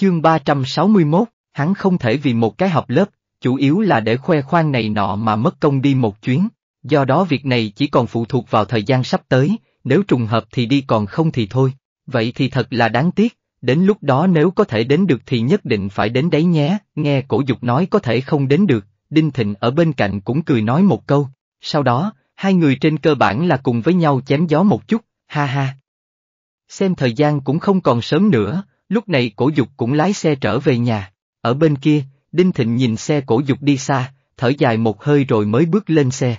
Chương 361, hắn không thể vì một cái học lớp, chủ yếu là để khoe khoang này nọ mà mất công đi một chuyến, do đó việc này chỉ còn phụ thuộc vào thời gian sắp tới, nếu trùng hợp thì đi còn không thì thôi, vậy thì thật là đáng tiếc, đến lúc đó nếu có thể đến được thì nhất định phải đến đấy nhé, nghe cổ dục nói có thể không đến được, Đinh Thịnh ở bên cạnh cũng cười nói một câu, sau đó, hai người trên cơ bản là cùng với nhau chém gió một chút, ha ha. Xem thời gian cũng không còn sớm nữa, Lúc này cổ dục cũng lái xe trở về nhà. Ở bên kia, Đinh Thịnh nhìn xe cổ dục đi xa, thở dài một hơi rồi mới bước lên xe.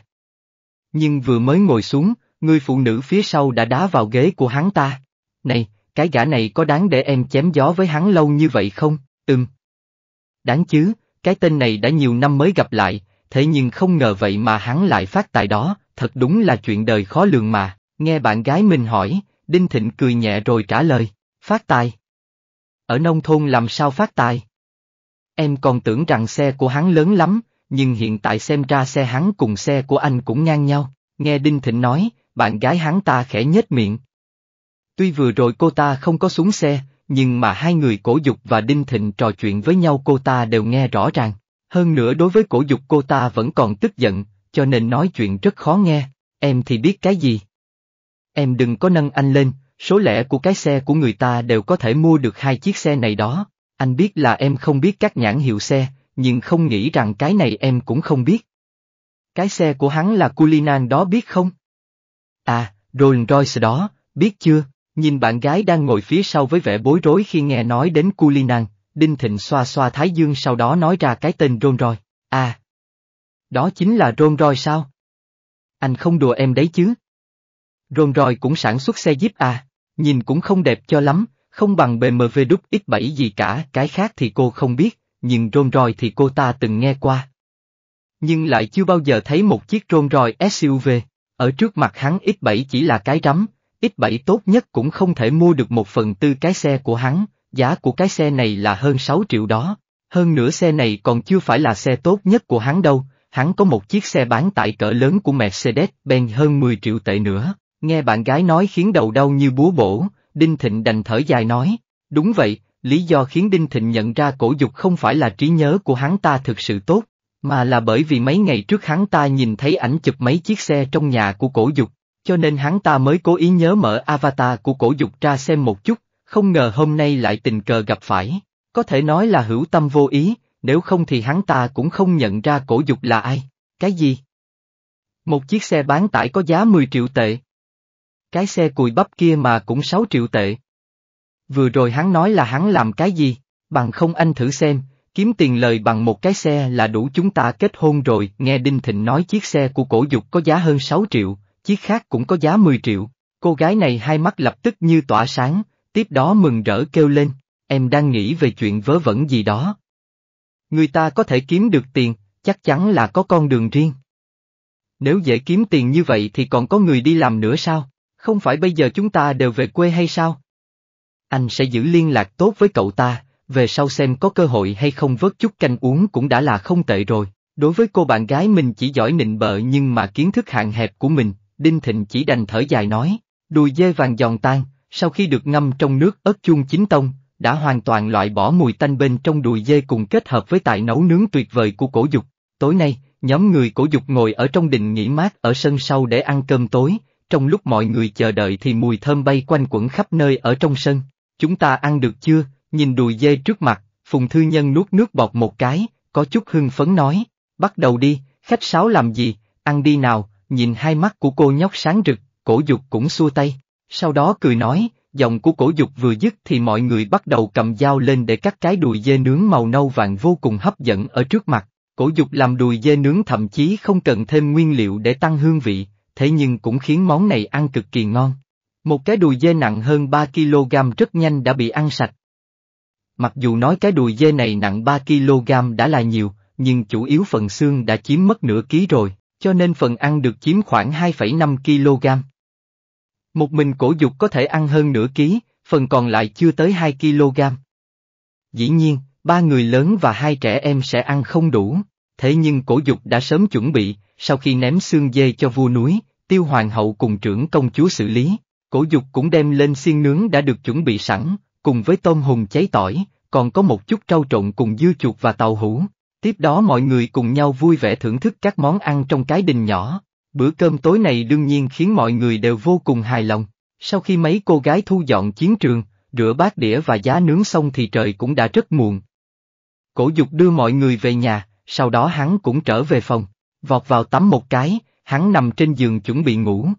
Nhưng vừa mới ngồi xuống, người phụ nữ phía sau đã đá vào ghế của hắn ta. Này, cái gã này có đáng để em chém gió với hắn lâu như vậy không? Ừm. Đáng chứ, cái tên này đã nhiều năm mới gặp lại, thế nhưng không ngờ vậy mà hắn lại phát tài đó, thật đúng là chuyện đời khó lường mà. Nghe bạn gái mình hỏi, Đinh Thịnh cười nhẹ rồi trả lời, phát tài ở nông thôn làm sao phát tài. Em còn tưởng rằng xe của hắn lớn lắm, nhưng hiện tại xem ra xe hắn cùng xe của anh cũng ngang nhau, nghe Đinh Thịnh nói, bạn gái hắn ta khẽ nhếch miệng. Tuy vừa rồi cô ta không có xuống xe, nhưng mà hai người cổ dục và Đinh Thịnh trò chuyện với nhau cô ta đều nghe rõ ràng. Hơn nữa đối với cổ dục cô ta vẫn còn tức giận, cho nên nói chuyện rất khó nghe, em thì biết cái gì. Em đừng có nâng anh lên, số lẻ của cái xe của người ta đều có thể mua được hai chiếc xe này đó. Anh biết là em không biết các nhãn hiệu xe, nhưng không nghĩ rằng cái này em cũng không biết. Cái xe của hắn là Cullinan đó biết không? À, Rolls Royce đó, biết chưa? Nhìn bạn gái đang ngồi phía sau với vẻ bối rối khi nghe nói đến Cullinan, Đinh Thịnh xoa xoa Thái Dương sau đó nói ra cái tên Rolls Royce. À, đó chính là Rolls Royce sao? Anh không đùa em đấy chứ? Rolls Royce cũng sản xuất xe Jeep à? Nhìn cũng không đẹp cho lắm, không bằng BMW X7 gì cả, cái khác thì cô không biết, nhưng Rolls Royce thì cô ta từng nghe qua. Nhưng lại chưa bao giờ thấy một chiếc Rolls Royce SUV, ở trước mặt hắn X7 chỉ là cái rắm, X7 tốt nhất cũng không thể mua được một phần tư cái xe của hắn, giá của cái xe này là hơn 6 triệu đó. Hơn nữa xe này còn chưa phải là xe tốt nhất của hắn đâu, hắn có một chiếc xe bán tải cỡ lớn của Mercedes-Benz hơn 10 triệu tệ nữa. Nghe bạn gái nói khiến đầu đau như búa bổ, Đinh Thịnh đành thở dài nói, đúng vậy, lý do khiến Đinh Thịnh nhận ra cổ dục không phải là trí nhớ của hắn ta thực sự tốt, mà là bởi vì mấy ngày trước hắn ta nhìn thấy ảnh chụp mấy chiếc xe trong nhà của cổ dục, cho nên hắn ta mới cố ý nhớ mở avatar của cổ dục ra xem một chút, không ngờ hôm nay lại tình cờ gặp phải, có thể nói là hữu tâm vô ý, nếu không thì hắn ta cũng không nhận ra cổ dục là ai, cái gì? Một chiếc xe bán tải có giá 10 triệu tệ. Cái xe cùi bắp kia mà cũng 6 triệu tệ. Vừa rồi hắn nói là hắn làm cái gì, bằng không anh thử xem, kiếm tiền lời bằng một cái xe là đủ chúng ta kết hôn rồi, nghe Đinh Thịnh nói chiếc xe của cổ dục có giá hơn 6 triệu, chiếc khác cũng có giá 10 triệu, cô gái này hai mắt lập tức như tỏa sáng, tiếp đó mừng rỡ kêu lên, em đang nghĩ về chuyện vớ vẩn gì đó. Người ta có thể kiếm được tiền, chắc chắn là có con đường riêng. Nếu dễ kiếm tiền như vậy thì còn có người đi làm nữa sao? không phải bây giờ chúng ta đều về quê hay sao? Anh sẽ giữ liên lạc tốt với cậu ta, về sau xem có cơ hội hay không vớt chút canh uống cũng đã là không tệ rồi. Đối với cô bạn gái mình chỉ giỏi nịnh bợ nhưng mà kiến thức hạn hẹp của mình, Đinh Thịnh chỉ đành thở dài nói, đùi dê vàng giòn tan, sau khi được ngâm trong nước ớt chuông chính tông, đã hoàn toàn loại bỏ mùi tanh bên trong đùi dê cùng kết hợp với tại nấu nướng tuyệt vời của cổ dục. Tối nay, nhóm người cổ dục ngồi ở trong đình nghỉ mát ở sân sau để ăn cơm tối, trong lúc mọi người chờ đợi thì mùi thơm bay quanh quẩn khắp nơi ở trong sân. Chúng ta ăn được chưa, nhìn đùi dê trước mặt, Phùng Thư Nhân nuốt nước bọt một cái, có chút hưng phấn nói, bắt đầu đi, khách sáo làm gì, ăn đi nào, nhìn hai mắt của cô nhóc sáng rực, cổ dục cũng xua tay. Sau đó cười nói, giọng của cổ dục vừa dứt thì mọi người bắt đầu cầm dao lên để cắt cái đùi dê nướng màu nâu vàng vô cùng hấp dẫn ở trước mặt. Cổ dục làm đùi dê nướng thậm chí không cần thêm nguyên liệu để tăng hương vị, thế nhưng cũng khiến món này ăn cực kỳ ngon. Một cái đùi dê nặng hơn 3 kg rất nhanh đã bị ăn sạch. Mặc dù nói cái đùi dê này nặng 3 kg đã là nhiều, nhưng chủ yếu phần xương đã chiếm mất nửa ký rồi, cho nên phần ăn được chiếm khoảng 2,5 kg. Một mình cổ dục có thể ăn hơn nửa ký, phần còn lại chưa tới 2 kg. Dĩ nhiên, ba người lớn và hai trẻ em sẽ ăn không đủ, thế nhưng cổ dục đã sớm chuẩn bị, sau khi ném xương dê cho vua núi, tiêu hoàng hậu cùng trưởng công chúa xử lý, cổ dục cũng đem lên xiên nướng đã được chuẩn bị sẵn, cùng với tôm hùm cháy tỏi, còn có một chút trâu trộn cùng dưa chuột và tàu hũ. Tiếp đó mọi người cùng nhau vui vẻ thưởng thức các món ăn trong cái đình nhỏ. Bữa cơm tối này đương nhiên khiến mọi người đều vô cùng hài lòng. Sau khi mấy cô gái thu dọn chiến trường, rửa bát đĩa và giá nướng xong thì trời cũng đã rất muộn. Cổ dục đưa mọi người về nhà, sau đó hắn cũng trở về phòng, vọt vào tắm một cái, hắn nằm trên giường chuẩn bị ngủ.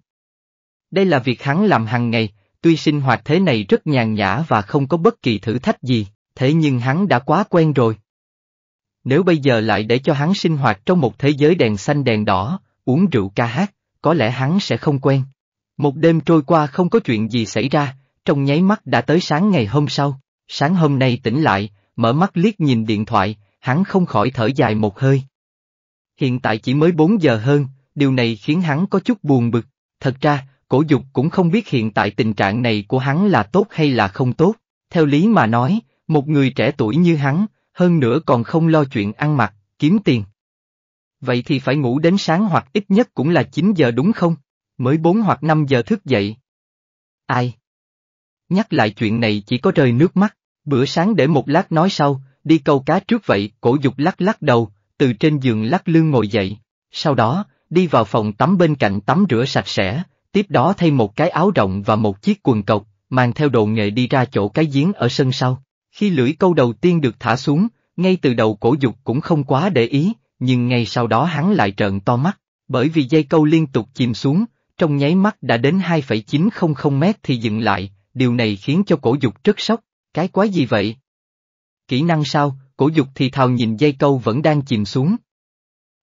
Đây là việc hắn làm hàng ngày, tuy sinh hoạt thế này rất nhàn nhã và không có bất kỳ thử thách gì, thế nhưng hắn đã quá quen rồi. Nếu bây giờ lại để cho hắn sinh hoạt trong một thế giới đèn xanh đèn đỏ, uống rượu ca hát, có lẽ hắn sẽ không quen. Một đêm trôi qua không có chuyện gì xảy ra, trong nháy mắt đã tới sáng ngày hôm sau, sáng hôm nay tỉnh lại, mở mắt liếc nhìn điện thoại, hắn không khỏi thở dài một hơi. Hiện tại chỉ mới 4 giờ hơn, điều này khiến hắn có chút buồn bực. Thật ra, cổ dục cũng không biết hiện tại tình trạng này của hắn là tốt hay là không tốt. Theo lý mà nói, một người trẻ tuổi như hắn, hơn nữa còn không lo chuyện ăn mặc, kiếm tiền. Vậy thì phải ngủ đến sáng hoặc ít nhất cũng là 9 giờ đúng không? Mới 4 hoặc 5 giờ thức dậy. Ai? Nhắc lại chuyện này chỉ có rơi nước mắt, bữa sáng để một lát nói sau, đi câu cá trước vậy, cổ dục lắc lắc đầu, từ trên giường lắc lưng ngồi dậy. Sau đó, đi vào phòng tắm bên cạnh tắm rửa sạch sẽ, tiếp đó thay một cái áo rộng và một chiếc quần cộc, mang theo đồ nghề đi ra chỗ cái giếng ở sân sau. Khi lưỡi câu đầu tiên được thả xuống, ngay từ đầu cổ dục cũng không quá để ý, nhưng ngay sau đó hắn lại trợn to mắt, bởi vì dây câu liên tục chìm xuống, trong nháy mắt đã đến 2,900 mét thì dừng lại, điều này khiến cho cổ dục rất sốc, cái quái gì vậy? Kỹ năng sao, cổ dục thì thào nhìn dây câu vẫn đang chìm xuống.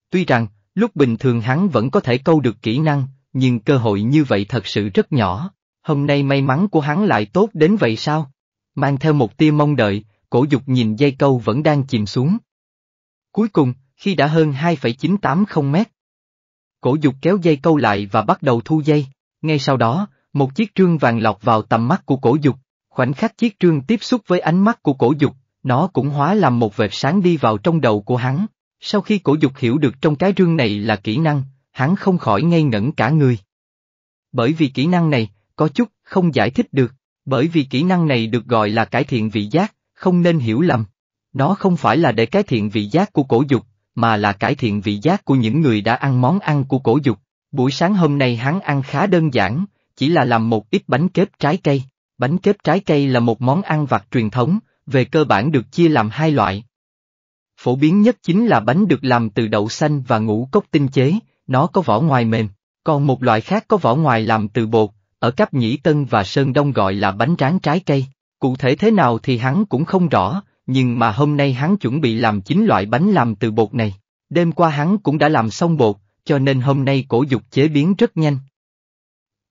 Tuy rằng, Lúc bình thường hắn vẫn có thể câu được kỹ năng, nhưng cơ hội như vậy thật sự rất nhỏ. Hôm nay may mắn của hắn lại tốt đến vậy sao? Mang theo một tia mong đợi, cổ dục nhìn dây câu vẫn đang chìm xuống. Cuối cùng, khi đã hơn 2,980 mét, cổ dục kéo dây câu lại và bắt đầu thu dây. Ngay sau đó, một chiếc trương vàng lọt vào tầm mắt của cổ dục, khoảnh khắc chiếc trương tiếp xúc với ánh mắt của cổ dục, nó cũng hóa làm một vệt sáng đi vào trong đầu của hắn. Sau khi cổ dục hiểu được trong cái rương này là kỹ năng, hắn không khỏi ngây ngẩn cả người. Bởi vì kỹ năng này, có chút không giải thích được, bởi vì kỹ năng này được gọi là cải thiện vị giác, không nên hiểu lầm. Nó không phải là để cải thiện vị giác của cổ dục, mà là cải thiện vị giác của những người đã ăn món ăn của cổ dục. Buổi sáng hôm nay hắn ăn khá đơn giản, chỉ là làm một ít bánh kếp trái cây. Bánh kếp trái cây là một món ăn vặt truyền thống, về cơ bản được chia làm hai loại, Phổ biến nhất chính là bánh được làm từ đậu xanh và ngũ cốc tinh chế, nó có vỏ ngoài mềm, còn một loại khác có vỏ ngoài làm từ bột, ở cấp Nhĩ Tân và Sơn Đông gọi là bánh tráng trái cây. Cụ thể thế nào thì hắn cũng không rõ, nhưng mà hôm nay hắn chuẩn bị làm chính loại bánh làm từ bột này. Đêm qua hắn cũng đã làm xong bột, cho nên hôm nay cổ dục chế biến rất nhanh.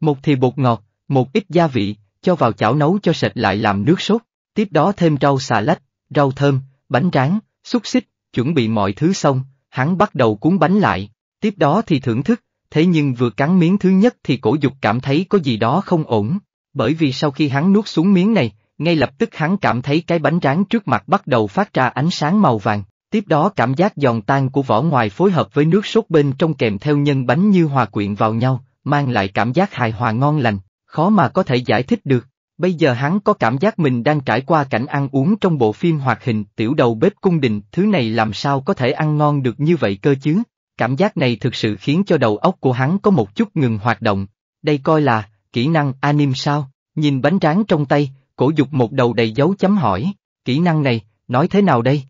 Một thì bột ngọt, một ít gia vị, cho vào chảo nấu cho sệt lại làm nước sốt, tiếp đó thêm rau xà lách, rau thơm, bánh tráng, Xúc xích, chuẩn bị mọi thứ xong, hắn bắt đầu cuốn bánh lại, tiếp đó thì thưởng thức, thế nhưng vừa cắn miếng thứ nhất thì cổ dục cảm thấy có gì đó không ổn, bởi vì sau khi hắn nuốt xuống miếng này, ngay lập tức hắn cảm thấy cái bánh rán trước mặt bắt đầu phát ra ánh sáng màu vàng, tiếp đó cảm giác giòn tan của vỏ ngoài phối hợp với nước sốt bên trong kèm theo nhân bánh như hòa quyện vào nhau, mang lại cảm giác hài hòa ngon lành, khó mà có thể giải thích được. Bây giờ hắn có cảm giác mình đang trải qua cảnh ăn uống trong bộ phim hoạt hình tiểu đầu bếp cung đình, thứ này làm sao có thể ăn ngon được như vậy cơ chứ? Cảm giác này thực sự khiến cho đầu óc của hắn có một chút ngừng hoạt động. Đây coi là, kỹ năng anim sao? Nhìn bánh tráng trong tay, cổ dục một đầu đầy dấu chấm hỏi, kỹ năng này, nói thế nào đây?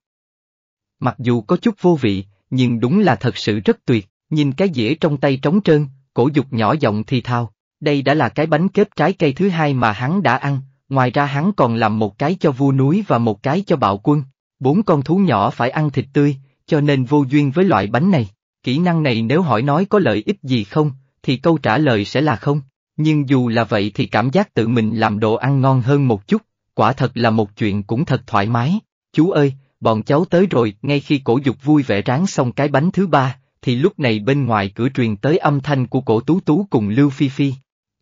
Mặc dù có chút vô vị, nhưng đúng là thật sự rất tuyệt, nhìn cái dĩa trong tay trống trơn, cổ dục nhỏ giọng thì thao, đây đã là cái bánh kết trái cây thứ hai mà hắn đã ăn, ngoài ra hắn còn làm một cái cho vua núi và một cái cho bạo quân. Bốn con thú nhỏ phải ăn thịt tươi, cho nên vô duyên với loại bánh này. Kỹ năng này nếu hỏi nói có lợi ích gì không, thì câu trả lời sẽ là không. Nhưng dù là vậy thì cảm giác tự mình làm đồ ăn ngon hơn một chút, quả thật là một chuyện cũng thật thoải mái. Chú ơi, bọn cháu tới rồi, ngay khi cổ dục vui vẻ ráng xong cái bánh thứ ba, thì lúc này bên ngoài cửa truyền tới âm thanh của cổ tú tú cùng Lưu Phi Phi.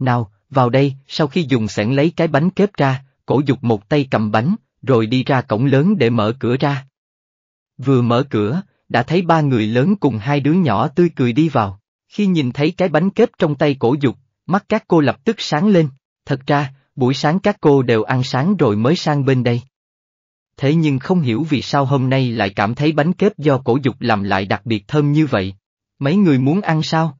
Nào, vào đây, sau khi dùng sẵn lấy cái bánh kép ra, cổ dục một tay cầm bánh, rồi đi ra cổng lớn để mở cửa ra. Vừa mở cửa, đã thấy ba người lớn cùng hai đứa nhỏ tươi cười đi vào. Khi nhìn thấy cái bánh kép trong tay cổ dục, mắt các cô lập tức sáng lên. Thật ra, buổi sáng các cô đều ăn sáng rồi mới sang bên đây. Thế nhưng không hiểu vì sao hôm nay lại cảm thấy bánh kép do cổ dục làm lại đặc biệt thơm như vậy. Mấy người muốn ăn sao?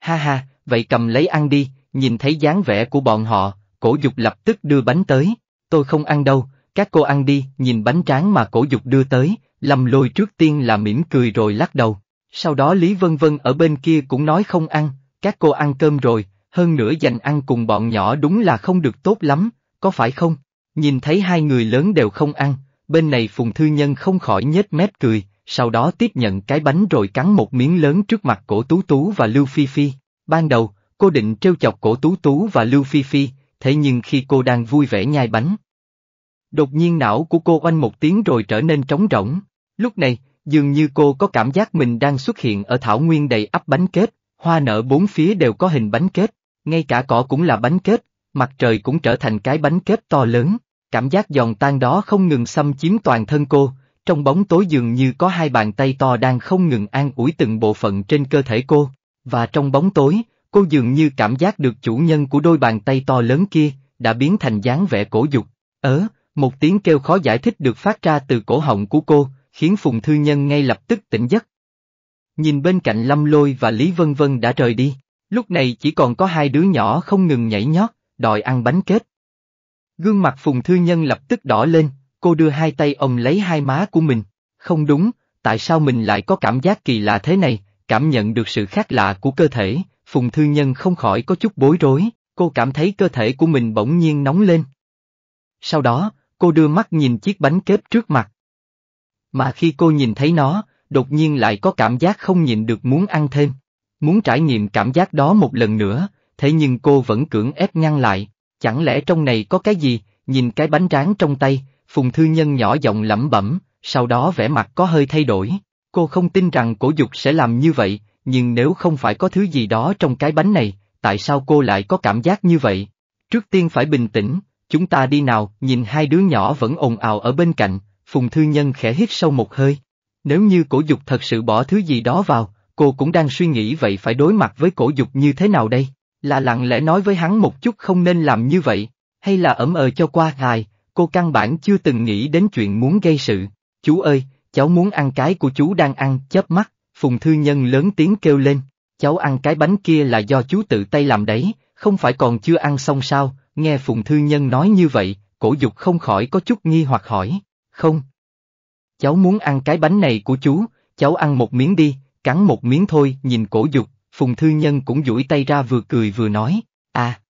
Ha ha, vậy cầm lấy ăn đi, Nhìn thấy dáng vẻ của bọn họ, cổ dục lập tức đưa bánh tới. Tôi không ăn đâu, các cô ăn đi, nhìn bánh tráng mà cổ dục đưa tới, lâm lôi trước tiên là mỉm cười rồi lắc đầu. Sau đó Lý Vân Vân ở bên kia cũng nói không ăn, các cô ăn cơm rồi, hơn nữa dành ăn cùng bọn nhỏ đúng là không được tốt lắm, có phải không? Nhìn thấy hai người lớn đều không ăn, bên này Phùng Thư Nhân không khỏi nhếch mép cười, sau đó tiếp nhận cái bánh rồi cắn một miếng lớn trước mặt cổ Tú Tú và Lưu Phi Phi. Ban đầu, Cô định trêu chọc cổ Tú Tú và Lưu Phi Phi, thế nhưng khi cô đang vui vẻ nhai bánh. Đột nhiên não của cô oanh một tiếng rồi trở nên trống rỗng. Lúc này, dường như cô có cảm giác mình đang xuất hiện ở thảo nguyên đầy ắp bánh kết, hoa nở bốn phía đều có hình bánh kết, ngay cả cỏ cũng là bánh kết, mặt trời cũng trở thành cái bánh kết to lớn. Cảm giác giòn tan đó không ngừng xâm chiếm toàn thân cô, trong bóng tối dường như có hai bàn tay to đang không ngừng an ủi từng bộ phận trên cơ thể cô, và trong bóng tối, cô dường như cảm giác được chủ nhân của đôi bàn tay to lớn kia, đã biến thành dáng vẻ cổ dục. Ớ, một tiếng kêu khó giải thích được phát ra từ cổ họng của cô, khiến Phùng Thư Nhân ngay lập tức tỉnh giấc. Nhìn bên cạnh Lâm Lôi và Lý Vân Vân đã rời đi, lúc này chỉ còn có hai đứa nhỏ không ngừng nhảy nhót, đòi ăn bánh kết. Gương mặt Phùng Thư Nhân lập tức đỏ lên, cô đưa hai tay ông lấy hai má của mình. Không đúng, tại sao mình lại có cảm giác kỳ lạ thế này, cảm nhận được sự khác lạ của cơ thể, Phùng Thư Nhân không khỏi có chút bối rối, cô cảm thấy cơ thể của mình bỗng nhiên nóng lên. Sau đó, cô đưa mắt nhìn chiếc bánh kép trước mặt. Mà khi cô nhìn thấy nó, đột nhiên lại có cảm giác không nhịn được muốn ăn thêm. Muốn trải nghiệm cảm giác đó một lần nữa, thế nhưng cô vẫn cưỡng ép ngăn lại. Chẳng lẽ trong này có cái gì, nhìn cái bánh tráng trong tay, Phùng Thư Nhân nhỏ giọng lẩm bẩm, sau đó vẻ mặt có hơi thay đổi. Cô không tin rằng cổ dục sẽ làm như vậy, nhưng nếu không phải có thứ gì đó trong cái bánh này, tại sao cô lại có cảm giác như vậy? Trước tiên phải bình tĩnh, chúng ta đi nào, nhìn hai đứa nhỏ vẫn ồn ào ở bên cạnh, Phùng Thư Nhân khẽ hít sâu một hơi. Nếu như cổ dục thật sự bỏ thứ gì đó vào, cô cũng đang suy nghĩ vậy phải đối mặt với cổ dục như thế nào đây? Là lặng lẽ nói với hắn một chút không nên làm như vậy, hay là ẩm ờ cho qua hài, cô căn bản chưa từng nghĩ đến chuyện muốn gây sự. Chú ơi, cháu muốn ăn cái của chú đang ăn, chớp mắt, Phùng Thư Nhân lớn tiếng kêu lên, cháu ăn cái bánh kia là do chú tự tay làm đấy, không phải còn chưa ăn xong sao, nghe Phùng Thư Nhân nói như vậy, cổ dục không khỏi có chút nghi hoặc hỏi, không. Cháu muốn ăn cái bánh này của chú, cháu ăn một miếng đi, cắn một miếng thôi, nhìn cổ dục, Phùng Thư Nhân cũng duỗi tay ra vừa cười vừa nói, à.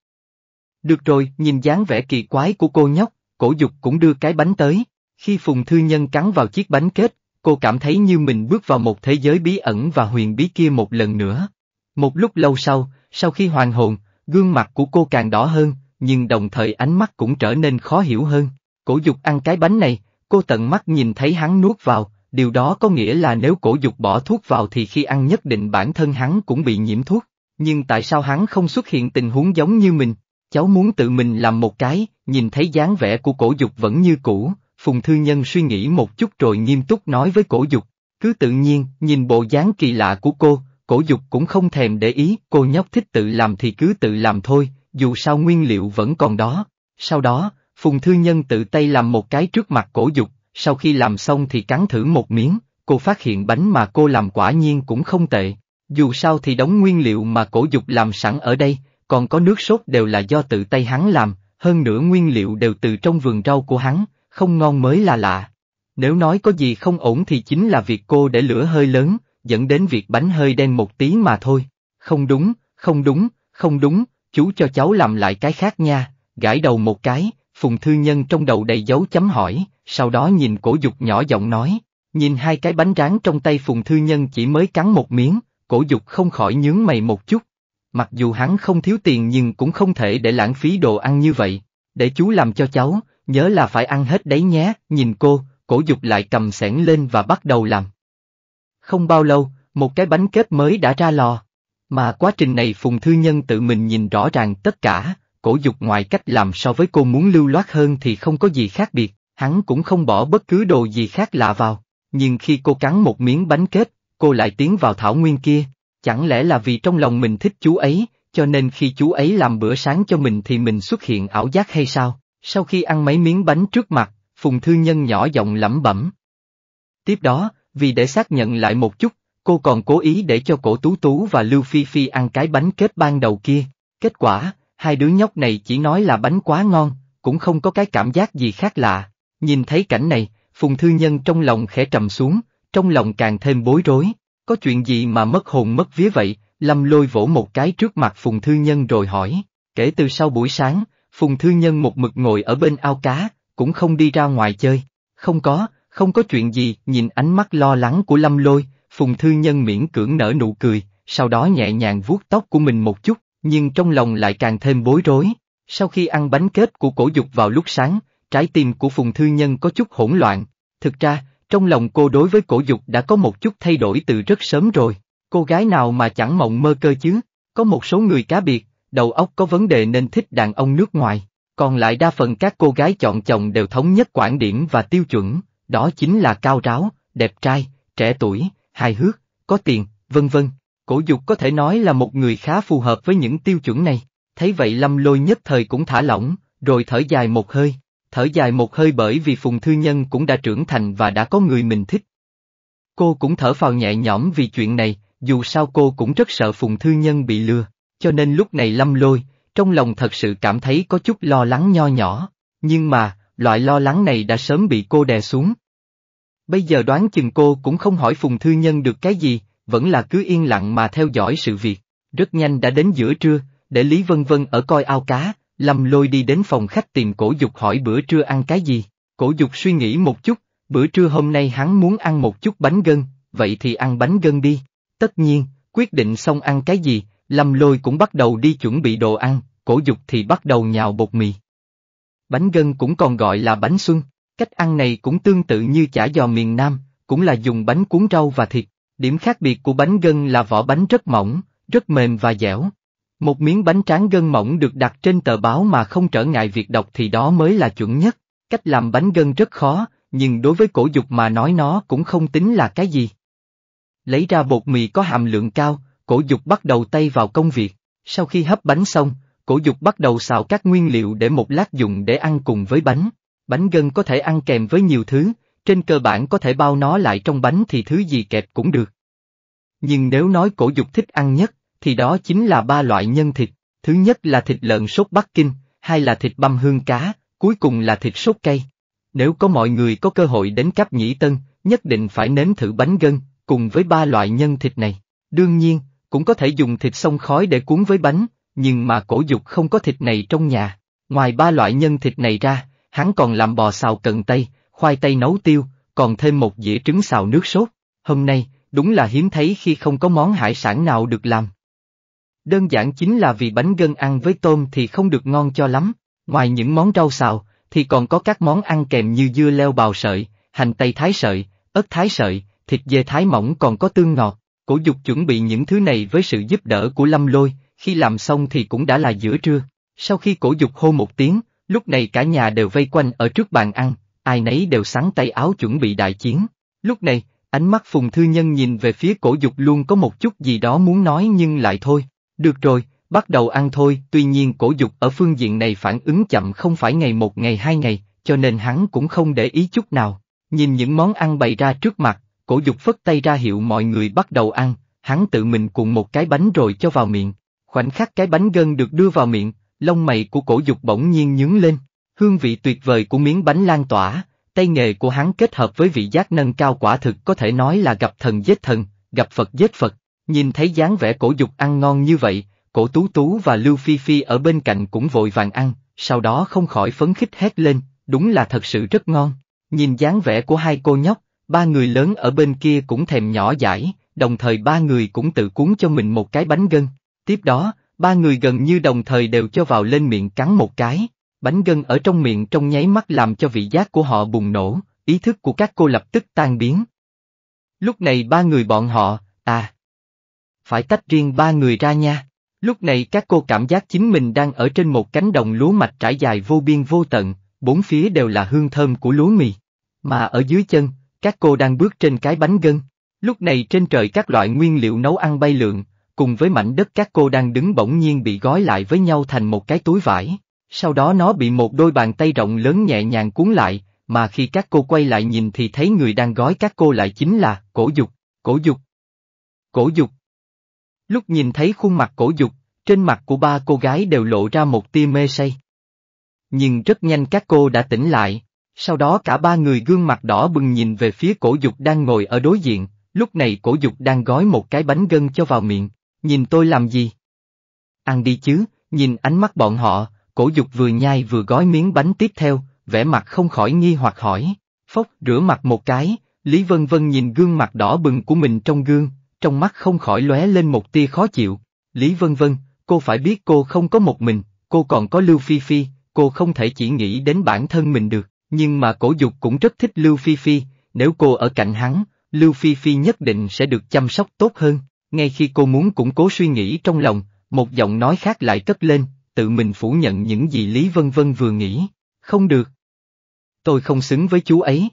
Được rồi, nhìn dáng vẻ kỳ quái của cô nhóc, cổ dục cũng đưa cái bánh tới, khi Phùng Thư Nhân cắn vào chiếc bánh kết, Cô cảm thấy như mình bước vào một thế giới bí ẩn và huyền bí kia một lần nữa. Một lúc lâu sau, sau khi hoàn hồn, gương mặt của cô càng đỏ hơn, nhưng đồng thời ánh mắt cũng trở nên khó hiểu hơn. Cổ dục ăn cái bánh này, cô tận mắt nhìn thấy hắn nuốt vào, điều đó có nghĩa là nếu cổ dục bỏ thuốc vào thì khi ăn nhất định bản thân hắn cũng bị nhiễm thuốc. Nhưng tại sao hắn không xuất hiện tình huống giống như mình? Cháu muốn tự mình làm một cái, nhìn thấy dáng vẻ của cổ dục vẫn như cũ, Phùng Thư Nhân suy nghĩ một chút rồi nghiêm túc nói với cổ dục, cứ tự nhiên, nhìn bộ dáng kỳ lạ của cô, cổ dục cũng không thèm để ý, cô nhóc thích tự làm thì cứ tự làm thôi, dù sao nguyên liệu vẫn còn đó. Sau đó, Phùng Thư Nhân tự tay làm một cái trước mặt cổ dục, sau khi làm xong thì cắn thử một miếng, cô phát hiện bánh mà cô làm quả nhiên cũng không tệ. Dù sao thì đóng nguyên liệu mà cổ dục làm sẵn ở đây, còn có nước sốt đều là do tự tay hắn làm, hơn nữa nguyên liệu đều từ trong vườn rau của hắn, không ngon mới là lạ. Nếu nói có gì không ổn thì chính là việc cô để lửa hơi lớn, dẫn đến việc bánh hơi đen một tí mà thôi. Không đúng, không đúng, không đúng, chú cho cháu làm lại cái khác nha, gãi đầu một cái, phùng thư nhân trong đầu đầy dấu chấm hỏi, sau đó nhìn cổ dục nhỏ giọng nói, nhìn hai cái bánh rán trong tay phùng thư nhân chỉ mới cắn một miếng, cổ dục không khỏi nhướng mày một chút. Mặc dù hắn không thiếu tiền nhưng cũng không thể để lãng phí đồ ăn như vậy, để chú làm cho cháu, nhớ là phải ăn hết đấy nhé, nhìn cô, cổ dục lại cầm sẻn lên và bắt đầu làm. Không bao lâu, một cái bánh kết mới đã ra lò. Mà quá trình này Phùng Thư Nhân tự mình nhìn rõ ràng tất cả, cổ dục ngoài cách làm so với cô muốn lưu loát hơn thì không có gì khác biệt, hắn cũng không bỏ bất cứ đồ gì khác lạ vào. Nhưng khi cô cắn một miếng bánh kết, cô lại tiến vào thảo nguyên kia, chẳng lẽ là vì trong lòng mình thích chú ấy, cho nên khi chú ấy làm bữa sáng cho mình thì mình xuất hiện ảo giác hay sao? Sau khi ăn mấy miếng bánh trước mặt, Phùng Thư Nhân nhỏ giọng lẩm bẩm. Tiếp đó, vì để xác nhận lại một chút, cô còn cố ý để cho cổ Tú Tú và Lưu Phi Phi ăn cái bánh kết ban đầu kia. Kết quả, hai đứa nhóc này chỉ nói là bánh quá ngon, cũng không có cái cảm giác gì khác lạ. Nhìn thấy cảnh này, Phùng Thư Nhân trong lòng khẽ trầm xuống, trong lòng càng thêm bối rối. Có chuyện gì mà mất hồn mất vía vậy? Lâm lôi vỗ một cái trước mặt Phùng Thư Nhân rồi hỏi. Kể từ sau buổi sáng, Phùng Thư Nhân một mực ngồi ở bên ao cá, cũng không đi ra ngoài chơi. Không có, không có chuyện gì, nhìn ánh mắt lo lắng của Lâm Lôi, Phùng Thư Nhân miễn cưỡng nở nụ cười, sau đó nhẹ nhàng vuốt tóc của mình một chút, nhưng trong lòng lại càng thêm bối rối. Sau khi ăn bánh kết của cổ dục vào lúc sáng, trái tim của Phùng Thư Nhân có chút hỗn loạn. Thực ra, trong lòng cô đối với cổ dục đã có một chút thay đổi từ rất sớm rồi. Cô gái nào mà chẳng mộng mơ cơ chứ? Có một số người cá biệt, đầu óc có vấn đề nên thích đàn ông nước ngoài, còn lại đa phần các cô gái chọn chồng đều thống nhất quan điểm và tiêu chuẩn, đó chính là cao ráo, đẹp trai, trẻ tuổi, hài hước, có tiền, vân vân. Cổ dục có thể nói là một người khá phù hợp với những tiêu chuẩn này, thấy vậy lâm lôi nhất thời cũng thả lỏng, rồi thở dài một hơi, thở dài một hơi bởi vì Phùng Thư Nhân cũng đã trưởng thành và đã có người mình thích. Cô cũng thở phào nhẹ nhõm vì chuyện này, dù sao cô cũng rất sợ Phùng Thư Nhân bị lừa cho nên lúc này lâm lôi, trong lòng thật sự cảm thấy có chút lo lắng nho nhỏ, nhưng mà, loại lo lắng này đã sớm bị cô đè xuống. Bây giờ đoán chừng cô cũng không hỏi Phùng Thư Nhân được cái gì, vẫn là cứ yên lặng mà theo dõi sự việc. Rất nhanh đã đến giữa trưa, để Lý Vân Vân ở coi ao cá, Lâm Lôi đi đến phòng khách tìm Cổ Dục hỏi bữa trưa ăn cái gì. Cổ Dục suy nghĩ một chút, bữa trưa hôm nay hắn muốn ăn một chút bánh gân, vậy thì ăn bánh gân đi. Tất nhiên, quyết định xong ăn cái gì, Lâm lôi cũng bắt đầu đi chuẩn bị đồ ăn, cổ dục thì bắt đầu nhào bột mì. Bánh gân cũng còn gọi là bánh xuân, cách ăn này cũng tương tự như chả giò miền Nam, cũng là dùng bánh cuốn rau và thịt. Điểm khác biệt của bánh gân là vỏ bánh rất mỏng, rất mềm và dẻo. Một miếng bánh tráng gân mỏng được đặt trên tờ báo mà không trở ngại việc đọc thì đó mới là chuẩn nhất. Cách làm bánh gân rất khó, nhưng đối với cổ dục mà nói nó cũng không tính là cái gì. Lấy ra bột mì có hàm lượng cao, Cổ dục bắt đầu tay vào công việc, sau khi hấp bánh xong, cổ dục bắt đầu xào các nguyên liệu để một lát dùng để ăn cùng với bánh. Bánh gân có thể ăn kèm với nhiều thứ, trên cơ bản có thể bao nó lại trong bánh thì thứ gì kẹp cũng được. Nhưng nếu nói cổ dục thích ăn nhất, thì đó chính là ba loại nhân thịt, thứ nhất là thịt lợn sốt Bắc Kinh, hai là thịt băm hương cá, cuối cùng là thịt sốt cây. Nếu có mọi người có cơ hội đến Cáp Nhĩ Tân, nhất định phải nếm thử bánh gân, cùng với ba loại nhân thịt này. Đương nhiên, cũng có thể dùng thịt xông khói để cuốn với bánh, nhưng mà cổ dục không có thịt này trong nhà. Ngoài ba loại nhân thịt này ra, hắn còn làm bò xào cần tây, khoai tây nấu tiêu, còn thêm một dĩa trứng xào nước sốt. Hôm nay, đúng là hiếm thấy khi không có món hải sản nào được làm. Đơn giản chính là vì bánh gân ăn với tôm thì không được ngon cho lắm, ngoài những món rau xào, thì còn có các món ăn kèm như dưa leo bào sợi, hành tây thái sợi, ớt thái sợi, thịt dê thái mỏng còn có tương ngọt. Cổ dục chuẩn bị những thứ này với sự giúp đỡ của lâm lôi, khi làm xong thì cũng đã là giữa trưa. Sau khi cổ dục hô một tiếng, lúc này cả nhà đều vây quanh ở trước bàn ăn, ai nấy đều sáng tay áo chuẩn bị đại chiến. Lúc này, ánh mắt Phùng Thư Nhân nhìn về phía cổ dục luôn có một chút gì đó muốn nói nhưng lại thôi. Được rồi, bắt đầu ăn thôi, tuy nhiên cổ dục ở phương diện này phản ứng chậm không phải ngày một ngày hai ngày, cho nên hắn cũng không để ý chút nào. Nhìn những món ăn bày ra trước mặt, Cổ dục phất tay ra hiệu mọi người bắt đầu ăn, hắn tự mình cuộn một cái bánh rồi cho vào miệng. Khoảnh khắc cái bánh gân được đưa vào miệng, lông mày của cổ dục bỗng nhiên nhướng lên. Hương vị tuyệt vời của miếng bánh lan tỏa, tay nghề của hắn kết hợp với vị giác nâng cao quả thực có thể nói là gặp thần giết thần, gặp Phật giết Phật. Nhìn thấy dáng vẻ cổ dục ăn ngon như vậy, cổ tú tú và Lưu Phi Phi ở bên cạnh cũng vội vàng ăn, sau đó không khỏi phấn khích hét lên, đúng là thật sự rất ngon. Nhìn dáng vẻ của hai cô nhóc, ba người lớn ở bên kia cũng thèm nhỏ giải, đồng thời ba người cũng tự cuốn cho mình một cái bánh gân. Tiếp đó, ba người gần như đồng thời đều cho vào lên miệng cắn một cái. Bánh gân ở trong miệng trong nháy mắt làm cho vị giác của họ bùng nổ, ý thức của các cô lập tức tan biến. Lúc này ba người bọn họ, à, phải tách riêng ba người ra nha. Lúc này các cô cảm giác chính mình đang ở trên một cánh đồng lúa mạch trải dài vô biên vô tận, bốn phía đều là hương thơm của lúa mì. Mà ở dưới chân, các cô đang bước trên cái bánh gân. Lúc này trên trời các loại nguyên liệu nấu ăn bay lượn, cùng với mảnh đất các cô đang đứng bỗng nhiên bị gói lại với nhau thành một cái túi vải. Sau đó nó bị một đôi bàn tay rộng lớn nhẹ nhàng cuốn lại, mà khi các cô quay lại nhìn thì thấy người đang gói các cô lại chính là cổ dục, cổ dục, cổ dục. Lúc nhìn thấy khuôn mặt cổ dục, trên mặt của ba cô gái đều lộ ra một tia mê say. Nhưng rất nhanh các cô đã tỉnh lại, sau đó cả ba người gương mặt đỏ bừng nhìn về phía cổ dục đang ngồi ở đối diện, lúc này cổ dục đang gói một cái bánh gân cho vào miệng, nhìn tôi làm gì? Ăn đi chứ, nhìn ánh mắt bọn họ, cổ dục vừa nhai vừa gói miếng bánh tiếp theo, vẻ mặt không khỏi nghi hoặc hỏi, phốc rửa mặt một cái, Lý Vân Vân nhìn gương mặt đỏ bừng của mình trong gương, trong mắt không khỏi lóe lên một tia khó chịu, Lý Vân Vân, cô phải biết cô không có một mình, cô còn có Lưu Phi Phi, cô không thể chỉ nghĩ đến bản thân mình được. Nhưng mà cổ dục cũng rất thích Lưu Phi Phi, nếu cô ở cạnh hắn, Lưu Phi Phi nhất định sẽ được chăm sóc tốt hơn. Ngay khi cô muốn củng cố suy nghĩ trong lòng, một giọng nói khác lại cất lên, tự mình phủ nhận những gì Lý Vân Vân vừa nghĩ. Không được. Tôi không xứng với chú ấy.